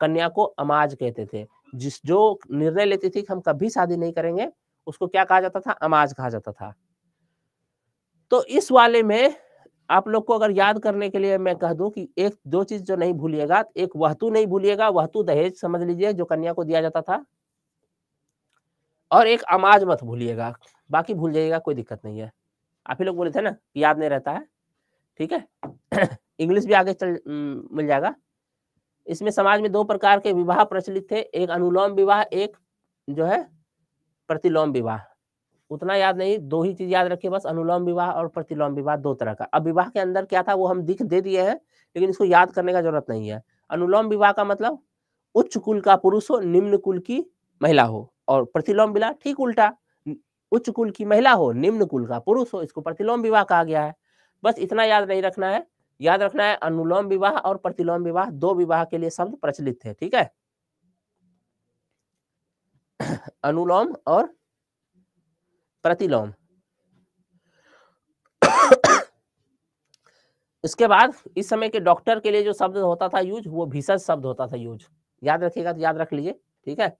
कन्या को अमाज कहते थे जिस जो निर्णय लेती थी कि हम कभी शादी नहीं करेंगे उसको क्या कहा जाता था अमाज कहा जाता था तो इस वाले में आप लोग को अगर याद करने के लिए मैं कह दूं कि एक दो चीज जो नहीं भूलिएगा एक वहतु नहीं भूलिएगा वहतु दहेज समझ लीजिए जो कन्या को दिया जाता था और एक अमाज मत भूलिएगा बाकी भूल जाइएगा कोई दिक्कत नहीं है आप ही लोग बोले थे ना याद नहीं रहता है ठीक है इंग्लिश भी आगे चल मिल जाएगा इसमें समाज में दो प्रकार के विवाह प्रचलित थे एक अनुलोम विवाह एक जो है प्रतिलोम विवाह उतना याद नहीं दो ही चीज याद रखिए बस अनुलोम विवाह और प्रतिलोम विवाह दो तरह का अब विवाह के अंदर क्या था वो हम दिख दे दिए हैं लेकिन इसको याद करने का जरूरत नहीं है अनुलोम विवाह का मतलब उच्च कुल का पुरुष हो निम्न कुल की महिला हो और प्रतिलोम विवाह ठीक उल्टा उच्च कुल की महिला हो निम्न कुल का पुरुष हो इसको प्रतिलोम विवाह कहा गया है बस इतना याद नहीं रखना है याद रखना है अनुलोम विवाह और प्रतिलोम विवाह दो विवाह के लिए शब्द प्रचलित है ठीक है अनुलोम और प्रतिलोम इसके बाद इस समय के डॉक्टर के लिए जो शब्द होता था यूज वो भीषण शब्द होता था यूज याद रखिएगा तो याद रख लीजिए ठीक है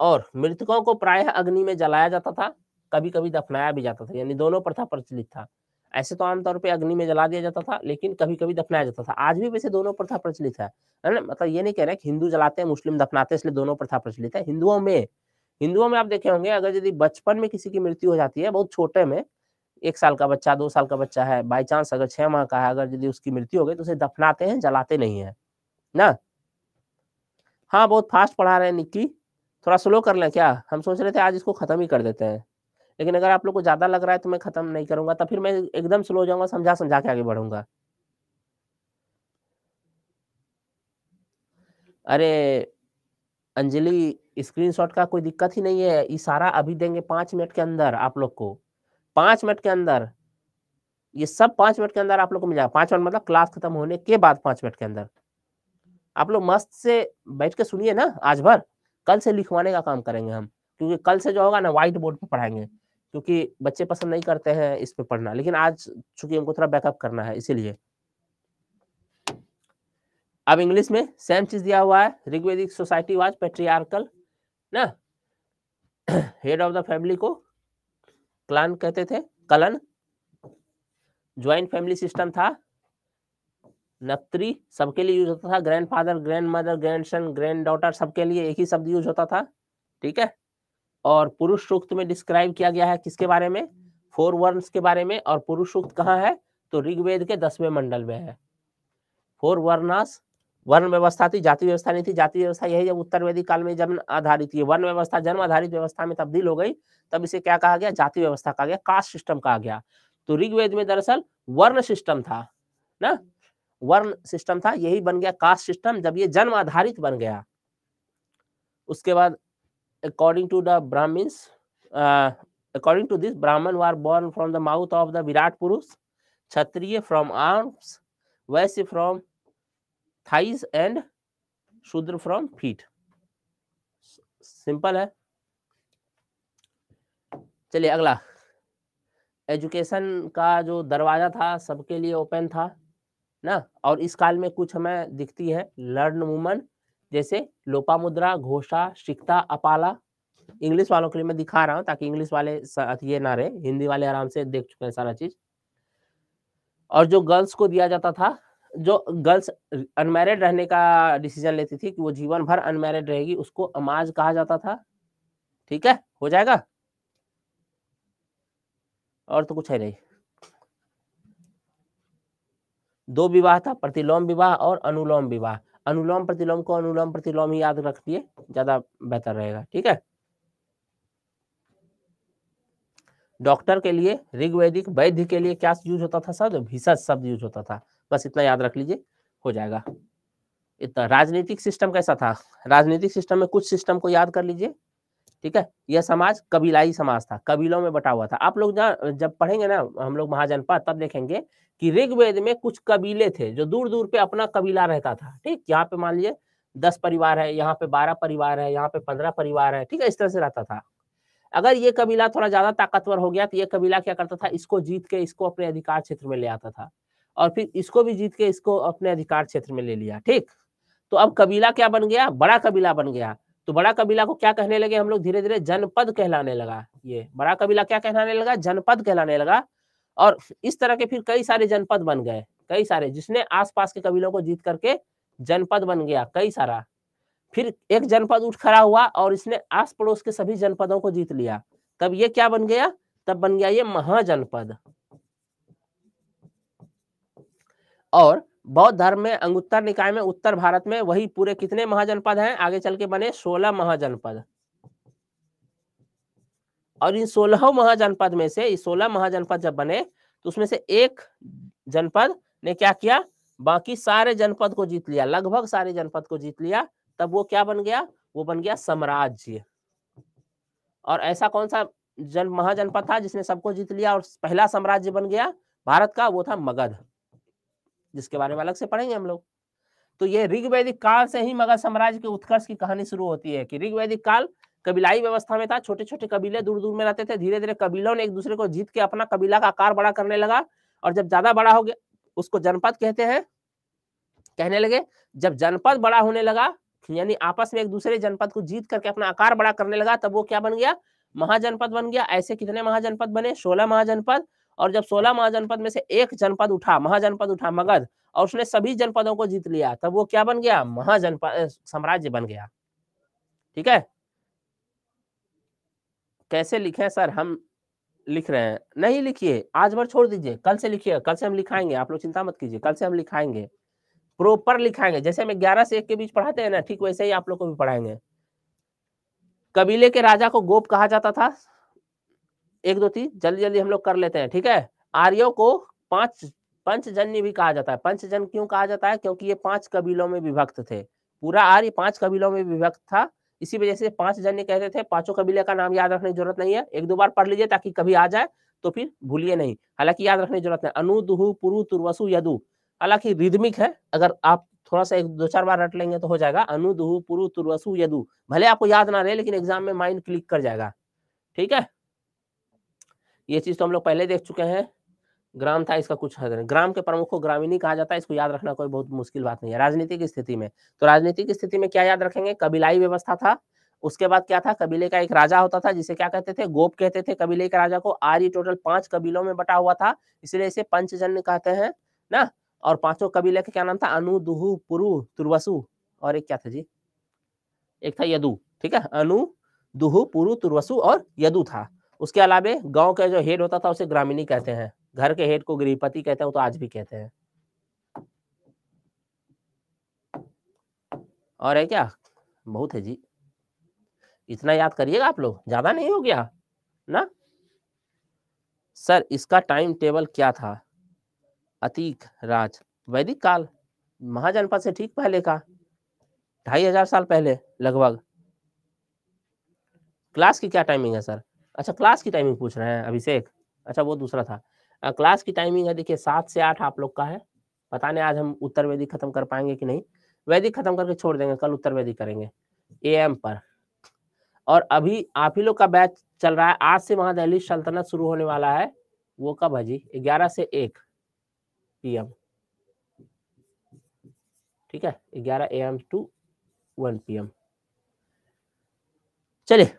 और मृतकों को प्रायः अग्नि में जलाया जाता था कभी कभी दफनाया भी जाता था यानी दोनों प्रथा प्रचलित था ऐसे तो आमतौर पर अग्नि में जला दिया जाता था लेकिन कभी कभी दफनाया जाता था आज भी वैसे दोनों प्रथा प्रचलित है है ना मतलब ये नहीं कह रहे कि हिंदू जलाते हैं मुस्लिम दफनाते हैं इसलिए दोनों प्रथा प्रचलित है हिंदुओं में हिंदुओं में आप देखे होंगे अगर यदि बचपन में किसी की मृत्यु हो जाती है बहुत छोटे में एक साल का बच्चा दो साल का बच्चा है बाई चांस अगर छह माह का है अगर यदि उसकी मृत्यु हो गई तो उसे दफनाते हैं जलाते नहीं है ना हाँ बहुत फास्ट पढ़ा रहे हैं निक्की थोड़ा स्लो कर लें क्या हम सोच रहे थे आज इसको ख़त्म ही कर देते हैं लेकिन अगर आप लोग को ज़्यादा लग रहा है तो मैं ख़त्म नहीं करूंगा तो फिर मैं एकदम स्लो जाऊंगा समझा समझा के आगे बढ़ूंगा अरे अंजलि स्क्रीनशॉट का कोई दिक्कत ही नहीं है ये सारा अभी देंगे पांच मिनट के अंदर आप लोग को पांच मिनट के अंदर ये सब पांच मिनट के अंदर आप लोग को मिल जाएगा पांच मिनट मतलब क्लास खत्म होने के बाद पांच मिनट के अंदर आप लोग मस्त से बैठ के सुनिए ना आज भर कल से लिखवाने का काम करेंगे हम क्योंकि कल से जो होगा ना व्हाइट बोर्ड पर पढ़ाएंगे क्योंकि बच्चे पसंद नहीं करते हैं इस पे पढ़ना लेकिन आज चूंकि हमको थोड़ा बैकअप करना है इसीलिए अब इंग्लिश में सेम चीज दिया हुआ है ऋग्वेदिक सोसाइटी वाज पेट्रियार्कल ना हेड ऑफ द फैमिली को क्लान कहते थे कलन ज्वाइंट फैमिली सिस्टम था नत्री सबके लिए यूज होता था grandfather grandmother grandson granddaughter सबके लिए एक ही शब्द यूज होता था ठीक है और पुरुष सूक्त में डिस्क्राइब किया गया है किसके बारे में फोर वर्ण के बारे में और पुरुष सूक्त कहाँ है तो ऋग्वेद के दसवें मंडल में है फोर वर्णास वर्ण व्यवस्था थी जाति व्यवस्था नहीं थी जाति व्यवस्था यही जब उत्तर वेदी काल में जन्म आधारित ये वर्ण व्यवस्था जन्म आधारित व्यवस्था में तब्दील हो गई तब इसे क्या कहा गया जाति व्यवस्था कहा गया कास्ट सिस्टम कहा गया तो ऋग्वेद में दरअसल वर्ण सिस्टम था ना वर्ण सिस्टम था यही बन गया कास्ट सिस्टम जब ये जन्म आधारित बन गया उसके बाद according to the Brahmis according to this Brahman were born from the mouth of the Virat Purush Kshatriya from arms Vaishya from thighs and Shudra from feet simple है चलिए अगला एजुकेशन का जो दरवाज़ा था सबके लिए ओपन था ना और इस काल में कुछ हमें दिखती है लर्न वुमन जैसे लोपा मुद्रा घोषा शिक्ता अपाला इंग्लिश वालों के लिए मैं दिखा रहा हूँ ताकि इंग्लिश वाले ये ना रहे हिंदी वाले आराम से देख चुके हैं सारा चीज और जो गर्ल्स को दिया जाता था जो गर्ल्स अनमेरिड रहने का डिसीजन लेती थी कि वो जीवन भर अनमेरिड रहेगी उसको अमाज कहा जाता था ठीक है हो जाएगा और तो कुछ है नहीं दो विवाह था प्रतिलोम विवाह और अनुलोम विवाह अनुलोम प्रतिलोम को अनुलोम प्रतिलोम ही याद रख लिए ज्यादा बेहतर रहेगा ठीक है डॉक्टर के लिए ऋग्वेदिक वैद्य के लिए क्या यूज होता था शब्द भिषज शब्द यूज होता था बस इतना याद रख लीजिए हो जाएगा इतना राजनीतिक सिस्टम कैसा था राजनीतिक सिस्टम में कुछ सिस्टम को याद कर लीजिए ठीक है यह समाज कबीलाई समाज था कबीलों में बटा हुआ था आप लोग जब पढ़ेंगे ना हम लोग महाजनपद तब देखेंगे कि ऋग्वेद में कुछ कबीले थे जो दूर दूर पे अपना कबीला रहता था ठीक यहाँ पे मान लीजिए दस परिवार है यहाँ पे बारह परिवार है यहाँ पे पंद्रह परिवार है ठीक है इस तरह से रहता था अगर ये कबीला थोड़ा ज्यादा ताकतवर हो गया तो ये कबीला क्या करता था इसको जीत के इसको अपने अधिकार क्षेत्र में ले आता था और फिर इसको भी जीत के इसको अपने अधिकार क्षेत्र में ले लिया ठीक तो अब कबीला क्या बन गया बड़ा कबीला बन गया तो बड़ा कबीला को क्या कहने लगे हम लोग धीरे धीरे जनपद कहलाने लगा ये बड़ा कबीला क्या कहलाने लगा जनपद कहलाने लगा और इस तरह के फिर कई सारे जनपद बन गए कई सारे जिसने आसपास के कबीलों को जीत करके जनपद बन गया कई सारा फिर एक जनपद उठ खड़ा हुआ और इसने आस पड़ोस के सभी जनपदों को जीत लिया तब ये क्या बन गया तब बन गया ये महाजनपद और बौद्ध धर्म में अंगुत्तर निकाय में उत्तर भारत में वही पूरे कितने महाजनपद हैं आगे चल के बने सोलह महाजनपद और इन सोलह महाजनपद में से सोलह महाजनपद जब बने तो उसमें से एक जनपद ने क्या किया बाकी सारे जनपद को जीत लिया लगभग सारे जनपद को जीत लिया तब वो क्या बन गया वो बन गया साम्राज्य और ऐसा कौन सा जन महाजनपद था जिसने सबको जीत लिया और पहला साम्राज्य बन गया भारत का वो था मगध जिसके बारे में अलग से पढ़ेंगे हम लोग तो ये ऋग्वैदिक काल से ही मगध साम्राज्य के उत्कर्ष की कहानी शुरू होती है कि ऋग्वैदिक काल कबीलाई व्यवस्था में था छोटे छोटे कबीले दूर दूर में रहते थे धीरे धीरे कबीलों ने एक दूसरे को जीत के अपना कबीला का आकार बड़ा करने लगा और जब ज्यादा बड़ा हो गया उसको जनपद कहते हैं कहने लगे जब जनपद बड़ा होने लगा यानी आपस में एक दूसरे जनपद को जीत करके अपना आकार बड़ा करने लगा तब वो क्या बन गया महाजनपद बन गया ऐसे कितने महाजनपद बने सोलह महाजनपद और जब सोलह महाजनपद में से एक जनपद उठा महाजनपद उठा मगध और उसने सभी जनपदों को जीत लिया तब वो क्या बन गया महाजनपद साम्राज्य बन गया ठीक है कैसे लिखे सर हम लिख रहे हैं नहीं लिखिए आज भर छोड़ दीजिए कल से लिखिए कल से हम लिखाएंगे आप लोग चिंता मत कीजिए कल से हम लिखाएंगे प्रॉपर लिखाएंगे जैसे हम ग्यारह से एक के बीच पढ़ाते हैं ना ठीक वैसे ही आप लोग को भी पढ़ाएंगे कबीले के राजा को गोप कहा जाता था एक दो तीन जल्दी जल्दी हम लोग कर लेते हैं ठीक है आर्यो को पांच पंचजन्य भी कहा जाता है पंचजन क्यों कहा जाता है क्योंकि ये पांच कबीलों में विभक्त थे पूरा आर्य पांच कबीलों में विभक्त था इसी वजह से पांच जन्य कहते थे पांचों कबीले का नाम याद रखने की जरूरत नहीं है एक दो बार पढ़ लीजिए ताकि कभी आ जाए तो फिर भूलिए नहीं हालांकि याद रखने की जरूरत नहीं अनु दुहु पुरु तुर्वसु यदु हालांकि रिदमिक है अगर आप थोड़ा सा एक दो चार बार रट लेंगे तो हो जाएगा अनु दुहु पुरु तुर्वसु यदु भले आपको याद ना रहे लेकिन एग्जाम में माइंड क्लिक कर जाएगा ठीक है ये चीज तो हम लोग पहले देख चुके हैं ग्राम था इसका कुछ हद ग्राम के प्रमुख को ग्रामीणी कहा जाता है इसको याद रखना कोई बहुत मुश्किल बात नहीं है राजनीतिक स्थिति में तो राजनीतिक स्थिति में क्या याद रखेंगे कबीलाई व्यवस्था था उसके बाद क्या था कबीले का एक राजा होता था जिसे क्या कहते थे गोप कहते थे कबीले के राजा को आर टोटल पांच कबीलों में बटा हुआ था इसलिए इसे पंचजन्य कहते हैं ना और पांचों कबीले का क्या नाम था अनु दुहु पुरु तुर्वसु और एक क्या था जी एक था यदु ठीक है अनु दुहु पुरु तुर्वसु और यदु था उसके अलावा गांव का जो हेड होता था उसे ग्रामीणी कहते हैं घर के हेड को गृहपति कहते हैं तो आज भी कहते हैं और है क्या बहुत है जी इतना याद करिएगा आप लोग ज्यादा नहीं हो गया ना सर इसका टाइम टेबल क्या था अतीक राज वैदिक काल महाजनपद से ठीक पहले का ढाई हजार साल पहले लगभग क्लास की क्या टाइमिंग है सर अच्छा क्लास की टाइमिंग पूछ रहे हैं अभिषेक अच्छा वो दूसरा था आ, क्लास की टाइमिंग है देखिए सात से आठ आप लोग का है पता नहीं आज हम उत्तर वैदिक खत्म कर पाएंगे कि नहीं वैदिक खत्म करके छोड़ देंगे कल उत्तर वैदिक करेंगे ए एम पर और अभी आप ही लोग का बैच चल रहा है आज से वहां दहली सल्तनत शुरू होने वाला है वो कब है जी ग्यारह से एक पी एम ठीक है ग्यारह A M to one P M चलिए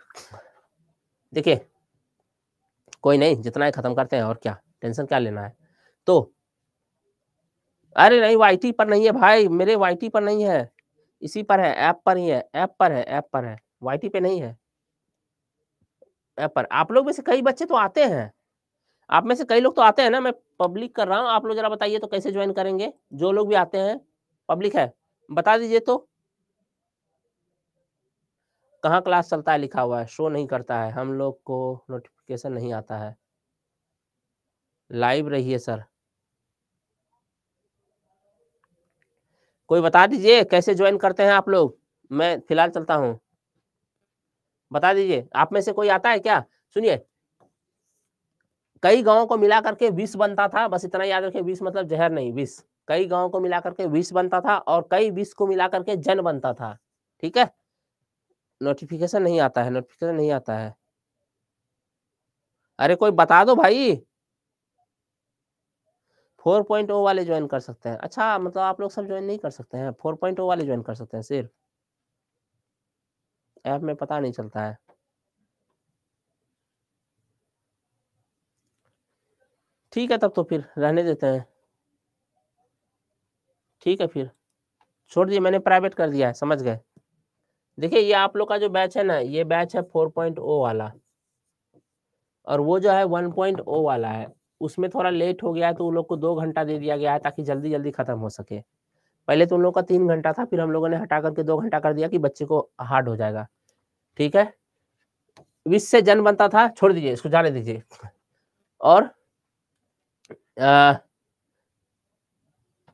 देखिए कोई नहीं जितना है खत्म करते हैं और क्या टेंशन क्या लेना है तो अरे नहीं वाई पर नहीं है भाई मेरे वाई पर नहीं है इसी पर है ऐप पर ही है ऐप पर है ऐप पर है वाई पे नहीं है ऐप पर आप लोग में से कई बच्चे तो आते हैं आप में से कई लोग तो आते हैं ना मैं पब्लिक कर रहा हूँ आप लोग जरा बताइए तो कैसे ज्वाइन करेंगे जो लोग भी आते हैं पब्लिक है बता दीजिए तो कहाँ क्लास चलता है लिखा हुआ है शो नहीं करता है हम लोग को नोटिफिकेशन नहीं आता है लाइव रहिए सर कोई बता दीजिए कैसे ज्वाइन करते हैं आप लोग मैं फिलहाल चलता हूँ बता दीजिए आप में से कोई आता है क्या सुनिए कई गांवों को मिला करके विष बनता था बस इतना याद रखिए विष मतलब जहर नहीं विष कई गांवों को मिला करके विष बनता था और कई विष को मिला करके जन बनता था ठीक है नोटिफिकेशन नहीं आता है नोटिफिकेशन नहीं आता है अरे कोई बता दो भाई फोर पॉइंट ओ वाले ज्वाइन कर सकते हैं अच्छा मतलब आप लोग सब ज्वाइन नहीं कर सकते हैं फोर पॉइंट ओ वाले ज्वाइन कर सकते हैं सिर्फ ऐप में पता नहीं चलता है ठीक है तब तो फिर रहने देते हैं ठीक है फिर छोड़ दिए मैंने प्राइवेट कर दिया है समझ गए देखिए ये आप लोग का जो बैच है ना ये बैच है 4.0 वाला और वो जो है 1.0 वाला है उसमें थोड़ा लेट हो गया है तो उन लोग को दो घंटा दे दिया गया है ताकि जल्दी जल्दी खत्म हो सके पहले तो उन लोग का तीन घंटा था फिर हम लोगों ने हटा करके दो घंटा कर दिया कि बच्चे को हार्ड हो जाएगा ठीक है विश से जन बनता था छोड़ दीजिए इसको जाने दीजिए और आ,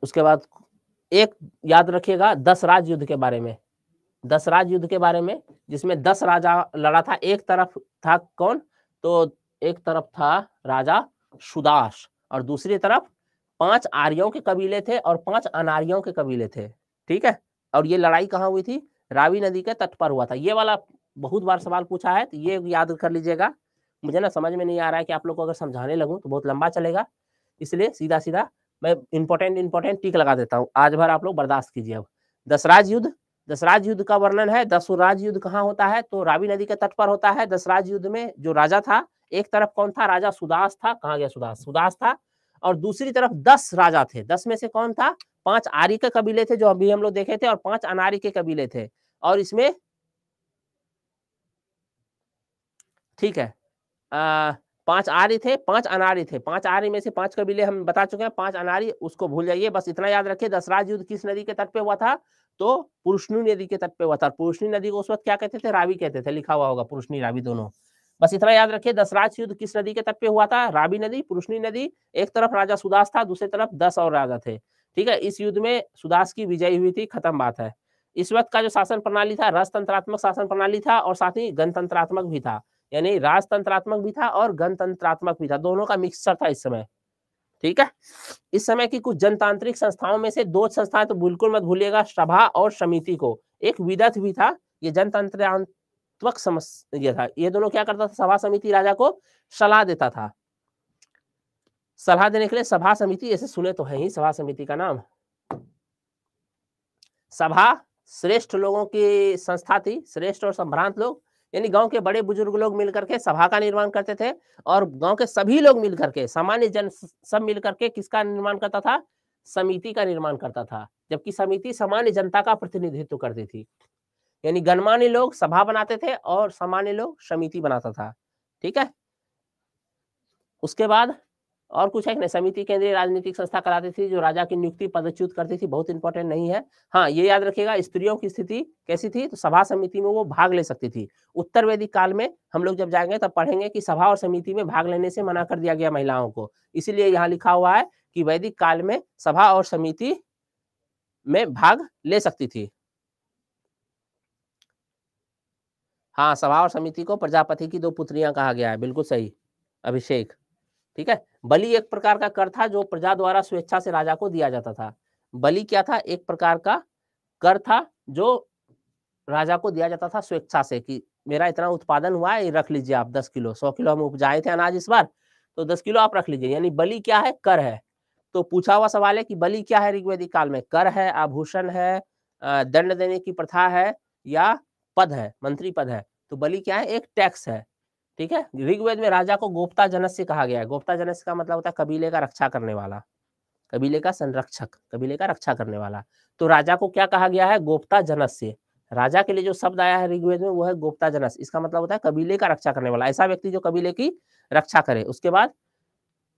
उसके बाद एक याद रखिएगा दस राज युद्ध के बारे में दस राज युद्ध के बारे में जिसमें दस राजा लड़ा था एक तरफ था कौन तो एक तरफ था राजा सुदास और दूसरी तरफ पांच आर्यों के कबीले थे और पांच अनार्यों के कबीले थे ठीक है और ये लड़ाई कहाँ हुई थी रावी नदी के तट पर हुआ था ये वाला बहुत बार सवाल पूछा है तो ये याद कर लीजिएगा मुझे ना समझ में नहीं आ रहा है कि आप लोग को अगर समझाने लगूँ तो बहुत लंबा चलेगा इसलिए सीधा सीधा मैं इंपॉर्टेंट इंपॉर्टेंट टीक लगा देता हूँ आज भर आप लोग बर्दाश्त कीजिए अब दसराज युद्ध दसराज युद्ध का वर्णन है दसुराज युद्ध कहाँ होता है तो रावी नदी के तट पर होता है दसराज युद्ध में जो राजा था एक तरफ कौन था राजा सुदास था कहाँ गया सुदास सुदास था और दूसरी तरफ दस राजा थे दस में से कौन था पांच आरी के कबीले थे जो अभी हम लोग देखे थे और पांच अनारी के कबीले थे और इसमें ठीक है आ, पांच आरी थे पांच अनारी थे पांच आरी में से पांच कबीले हम बता चुके हैं पांच अनारी उसको भूल जाइए बस इतना याद रखिए दसराज युद्ध किस नदी के तट पे हुआ था तो पुरुषनी नदी के तट पे हुआ था पुरुषनी नदी को उस वक्त क्या कहते थे रावी कहते थे लिखा हुआ होगा पुरुषनी रावी दोनों बस इतना याद रखिए दसराज युद्ध किस नदी के तट पे हुआ था रावी नदी पुरुषनी नदी एक तरफ राजा सुदास था दूसरी तरफ दस और राजा थे ठीक है इस युद्ध में सुदास की विजय हुई थी खत्म बात है इस वक्त का जो शासन प्रणाली था रसतंत्रात्मक शासन प्रणाली था और साथ ही गणतंत्रात्मक भी था यानी राजतंत्रात्मक भी था और गणतंत्रात्मक भी था दोनों का मिक्सचर था इस समय ठीक है इस समय की कुछ जनतांत्रिक संस्थाओं में से दो संस्थाएं तो बिल्कुल मत भूलिएगा सभा और समिति को एक विदत भी था ये जनतंत्र समस्या था ये दोनों क्या करता था सभा समिति राजा को सलाह देता था सलाह देने के लिए सभा समिति ऐसे सुने तो है ही सभा समिति का नाम सभा श्रेष्ठ लोगों की संस्था थी श्रेष्ठ और संभ्रांत लोग यानी गांव के बड़े बुजुर्ग लोग मिलकर के सभा का निर्माण करते थे और गांव के सभी लोग मिलकर के सामान्य जन सब मिलकर के किसका निर्माण करता था समिति का निर्माण करता था जबकि समिति सामान्य जनता का प्रतिनिधित्व करती थी यानी गणमान्य लोग सभा बनाते थे और सामान्य लोग समिति बनाता था ठीक है उसके बाद और कुछ है कि नहीं समिति केंद्रीय राजनीतिक संस्था कराती थी जो राजा की नियुक्ति पदच्युत करती थी बहुत इंपॉर्टेंट नहीं है हाँ ये याद रखिएगा स्त्रियों की स्थिति कैसी थी तो सभा समिति में वो भाग ले सकती थी उत्तर वैदिक काल में हम लोग जब जाएंगे तब पढ़ेंगे कि सभा और समिति में भाग लेने से मना कर दिया गया महिलाओं को इसीलिए यहाँ लिखा हुआ है कि वैदिक काल में सभा और समिति में भाग ले सकती थी हाँ सभा और समिति को प्रजापति की दो पुत्रियां कहा गया है बिल्कुल सही अभिषेक ठीक है बलि एक प्रकार का कर था जो प्रजा द्वारा स्वेच्छा से राजा को दिया जाता था बलि क्या था एक प्रकार का कर था जो राजा को दिया जाता था स्वेच्छा से कि मेरा इतना उत्पादन हुआ है रख लीजिए आप दस किलो सौ किलो हम उपजाए थे अनाज इस बार तो दस किलो आप रख लीजिए यानी बलि क्या है कर है तो पूछा हुआ सवाल है कि बलि क्या है ऋग्वेदिक काल में कर है आभूषण है दंड देने की प्रथा है या पद है मंत्री पद है तो बलि क्या है एक टैक्स है ठीक है ऋग्वेद में राजा को गोप्ता जनस्य कहा गया है गोप्ता जनस्य का मतलब होता है कबीले का रक्षा करने वाला कबीले का संरक्षक कबीले का रक्षा करने वाला तो राजा को क्या कहा गया है गोप्ता जनस्य राजा के लिए जो शब्द आया है ऋग्वेद में वो है गोप्ता जनस इसका मतलब होता है कबीले का रक्षा करने वाला ऐसा व्यक्ति जो कबीले की रक्षा करे उसके बाद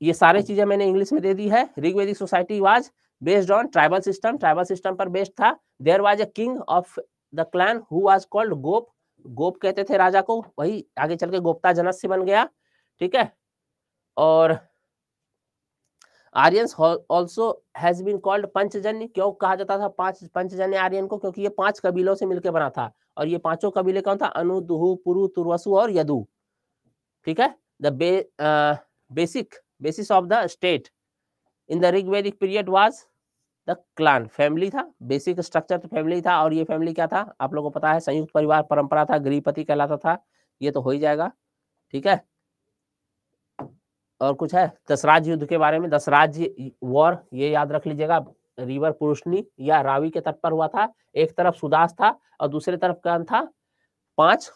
ये सारी चीजें मैंने इंग्लिश में दे दी है Rigvedic society was based on tribal system tribal system पर बेस्ड था there was a king of the clan who was called Gop Gop कहते थे राजा को वही आगे चल के गोप्ता जनस्य बन गया ठीक है और Aryan also has been called Panchajanya क्यों कहा जाता था पांच पंचजन्य आर्यन को क्योंकि ये पांच कबीलों से मिलकर बना था और ये पांचों कबीले कौन था अनु दुहु पुरु तुरवसु और यदु ठीक है द बे, basic basis of the state in the Rigvedic period was the clan family था बेसिक स्ट्रक्चर तो फैमिली था और ये फैमिली क्या था आप लोगों को पता है संयुक्त परिवार परंपरा था गृहपति कहलाता था ये तो हो ही जाएगा ठीक है और कुछ है दसराज युद्ध के बारे में दसराज वॉर ये याद रख लीजिएगा रिवर पुरुषनी या रावी के तट पर हुआ था एक तरफ सुदास था और दूसरे तरफ कौन था पांच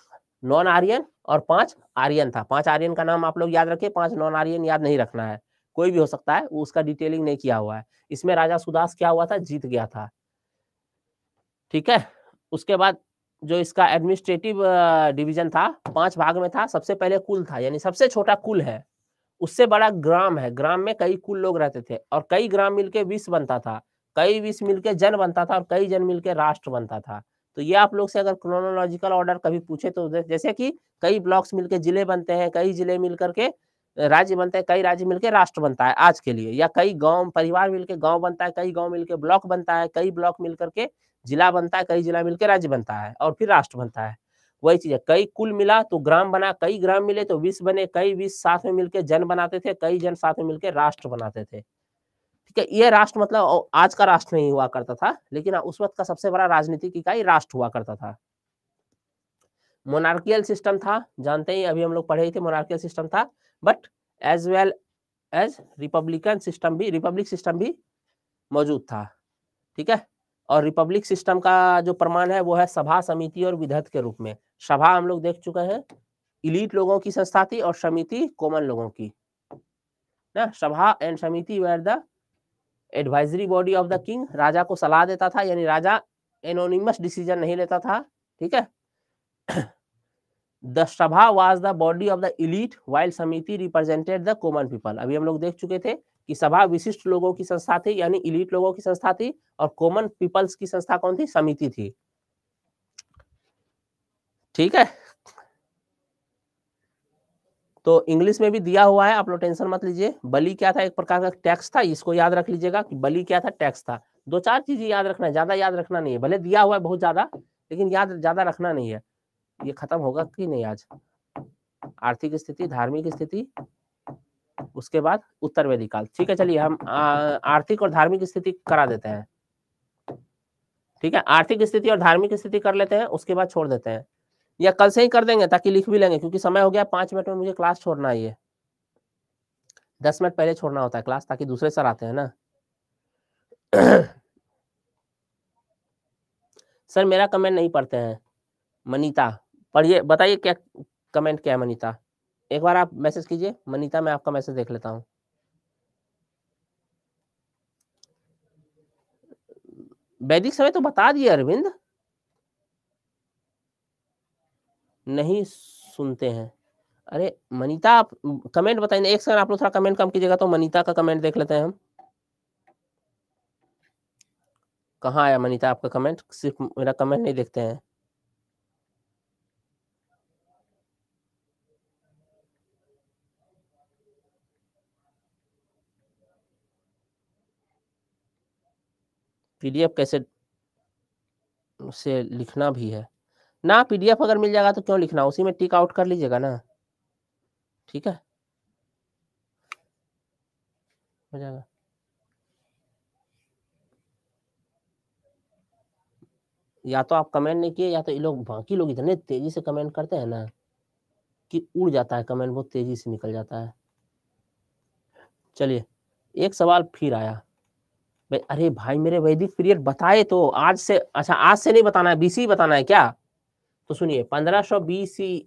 नॉन आर्यन और पांच आर्यन था पांच आर्यन का नाम आप लोग याद रखिए पांच नॉन आर्यन याद नहीं रखना है कोई भी हो सकता है उसका डिटेलिंग नहीं किया हुआ है इसमें राजा सुदास क्या हुआ था जीत गया था ठीक है उसके बाद जो इसका एडमिनिस्ट्रेटिव डिवीजन था पांच भाग में था सबसे पहले कुल था यानी सबसे छोटा कुल है उससे बड़ा ग्राम है ग्राम में कई कुल लोग रहते थे और कई ग्राम मिलके विश्व बनता था कई विश्व मिलके जन बनता था और कई जन मिलके राष्ट्र बनता था तो ये आप लोग से अगर क्रोनोलॉजिकल ऑर्डर कभी पूछे तो जैसे कि कई ब्लॉक्स मिलके जिले बनते हैं कई जिले मिलकर के राज्य बनते हैं कई राज्य मिलकर राष्ट्र बनता है आज के लिए या कई गांव परिवार मिलकर गांव बनता है कई गांव मिलकर ब्लॉक बनता है कई ब्लॉक मिलकर के जिला बनता है कई जिला मिलकर राज्य बनता है और फिर राष्ट्र बनता है वही चीज है कई कुल मिला तो ग्राम बना कई ग्राम मिले तो विश्व बने कई विश्व साथ में मिलकर जन बनाते थे कई जन साथ में मिलकर राष्ट्र बनाते थे ठीक है ये राष्ट्र मतलब आज का राष्ट्र नहीं हुआ करता था लेकिन उस वक्त का सबसे बड़ा राजनीतिक इकाई राष्ट्र हुआ करता था मोनार्कियल सिस्टम था जानते ही अभी हम लोग पढ़े थे मोनार्कियल सिस्टम था but as well as republican system भी रिपब्लिक सिस्टम भी मौजूद था ठीक है और रिपब्लिक सिस्टम का जो प्रमाण है वो है सभा समिति और विधत के रूप में सभा हम लोग देख चुके हैं इलीट लोगों की संस्था थी और समिति कॉमन लोगों की ना Sabha and Samiti were the advisory body of the king राजा को सलाह देता था यानी राजा एनोनिमस डिसीजन नहीं लेता था ठीक है the Sabha was the body of the elite while Samiti represented the common people अभी हम लोग देख चुके थे कि सभा विशिष्ट लोगों की संस्था थी यानी इलीट लोगों की संस्था थी और कॉमन पीपल्स की संस्था कौन थी समिति थी ठीक है तो इंग्लिश में भी दिया हुआ है आप लोग टेंशन मत लीजिए बलि क्या था एक प्रकार का टैक्स था इसको याद रख लीजिएगा कि बलि क्या था टैक्स था दो चार चीजें याद रखना ज्यादा याद रखना नहीं है भले दिया हुआ है बहुत ज्यादा लेकिन याद ज्यादा रखना नहीं है ये खत्म होगा कि नहीं आज आर्थिक स्थिति धार्मिक स्थिति उसके बाद उत्तर काल ठीक है चलिए हम आर्थिक और धार्मिक स्थिति करा देते हैं ठीक है आर्थिक स्थिति और धार्मिक स्थिति कर लेते हैं उसके बाद छोड़ देते हैं या कल से ही कर देंगे ताकि लिख भी लेंगे क्योंकि समय हो गया पांच मिनट में मुझे क्लास छोड़ना है ये दस मिनट पहले छोड़ना होता है क्लास ताकि दूसरे सर आते हैं ना सर मेरा कमेंट नहीं पढ़ते हैं मनीता पढ़िए बताइए क्या कमेंट क्या है मनीता एक बार आप मैसेज कीजिए मनीता मैं आपका मैसेज देख लेता हूँ वैदिक समय तो बता दिए अरविंद नहीं सुनते हैं अरे मनीता आप कमेंट बताइए एक सेकंड आप लोग थोड़ा कमेंट कम कीजिएगा तो मनीता का कमेंट देख लेते हैं हम कहाँ आया मनीता आपका कमेंट सिर्फ मेरा कमेंट नहीं देखते हैं पीडीएफ कैसे से लिखना भी है ना पीडीएफ अगर मिल जाएगा तो क्यों लिखना उसी में टिक आउट कर लीजिएगा ना ठीक है हो जाएगा या तो आप कमेंट नहीं किए या तो ये लोग बाकी लोग इतने तेजी से कमेंट करते हैं ना कि उड़ जाता है कमेंट बहुत तेजी से निकल जाता है चलिए एक सवाल फिर आया अरे भाई मेरे वैदिक पीरियड बताए तो आज से अच्छा आज से नहीं बताना है बीसी बताना है क्या तो सुनिए पंद्रह सौ बीसी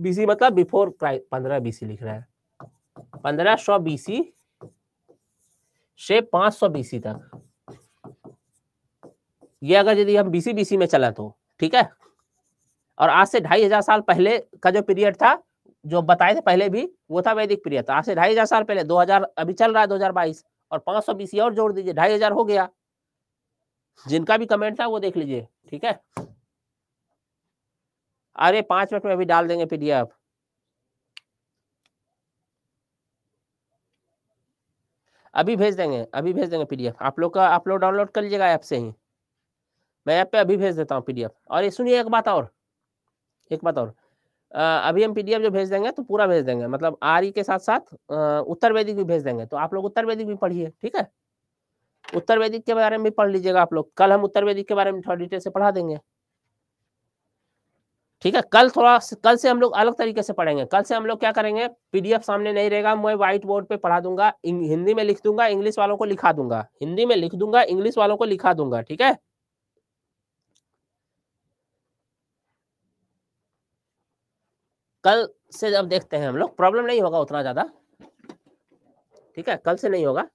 बीसी मतलब बिफोर पंद्रह बीसी लिख रहा है पंद्रह सौ बीसी से पांच सौ बीसी तक ये अगर यदि हम बीसी बीसी में चला तो ठीक है और आज से ढाई हजार साल पहले का जो पीरियड था जो बताए थे पहले भी वो था वैदिक पीरियड तो आज से ढाई हजार साल पहले दो हजार अभी चल रहा है दो हजार बाईस और पांच सौ बीसी और जोड़ दीजिए ढाई हजार हो गया जिनका भी कमेंट था वो देख लीजिए ठीक है अरे पांच मिनट में अभी डाल देंगे पी एफ अभी भेज देंगे अभी भेज देंगे पीडीएफ आप लोग का आप लोग डाउनलोड कर लीजिएगा ऐप से ही मैं ऐप पे अभी भेज देता हूँ पीडीएफ और ये सुनिए एक बात और एक बात और अभी हम पीडीएफ जो भेज देंगे तो पूरा भेज देंगे मतलब आर के साथ साथ उत्तर वैदिक भी भेज देंगे तो आप लोग उत्तर वैदिक भी पढ़िए ठीक है उत्तर वैदिक के बारे में भी पढ़ लीजिएगा आप लोग कल हम उत्तर वैदिक के बारे में थोड़ा डिटेल से पढ़ा देंगे ठीक है कल थोड़ा कल से हम लोग अलग तरीके से पढ़ेंगे कल से हम लोग क्या करेंगे पीडीएफ सामने नहीं रहेगा मैं व्हाइट बोर्ड पे पढ़ा दूंगा हिंदी में लिख दूंगा इंग्लिश वालों को लिखा दूंगा हिंदी में लिख दूंगा इंग्लिश वालों को लिखा दूंगा ठीक है कल से जब देखते हैं हम लोग प्रॉब्लम नहीं होगा उतना ज्यादा ठीक है कल से नहीं होगा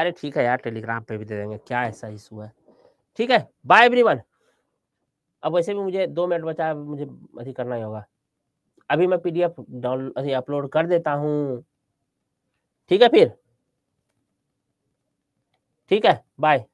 अरे ठीक है यार टेलीग्राम पे भी दे देंगे क्या ऐसा इशू है ठीक है बाय एवरीवन अब वैसे भी मुझे दो मिनट बचा है मुझे अभी करना ही होगा अभी मैं पीडीएफ डाउनलोड अपलोड कर देता हूँ ठीक है फिर ठीक है बाय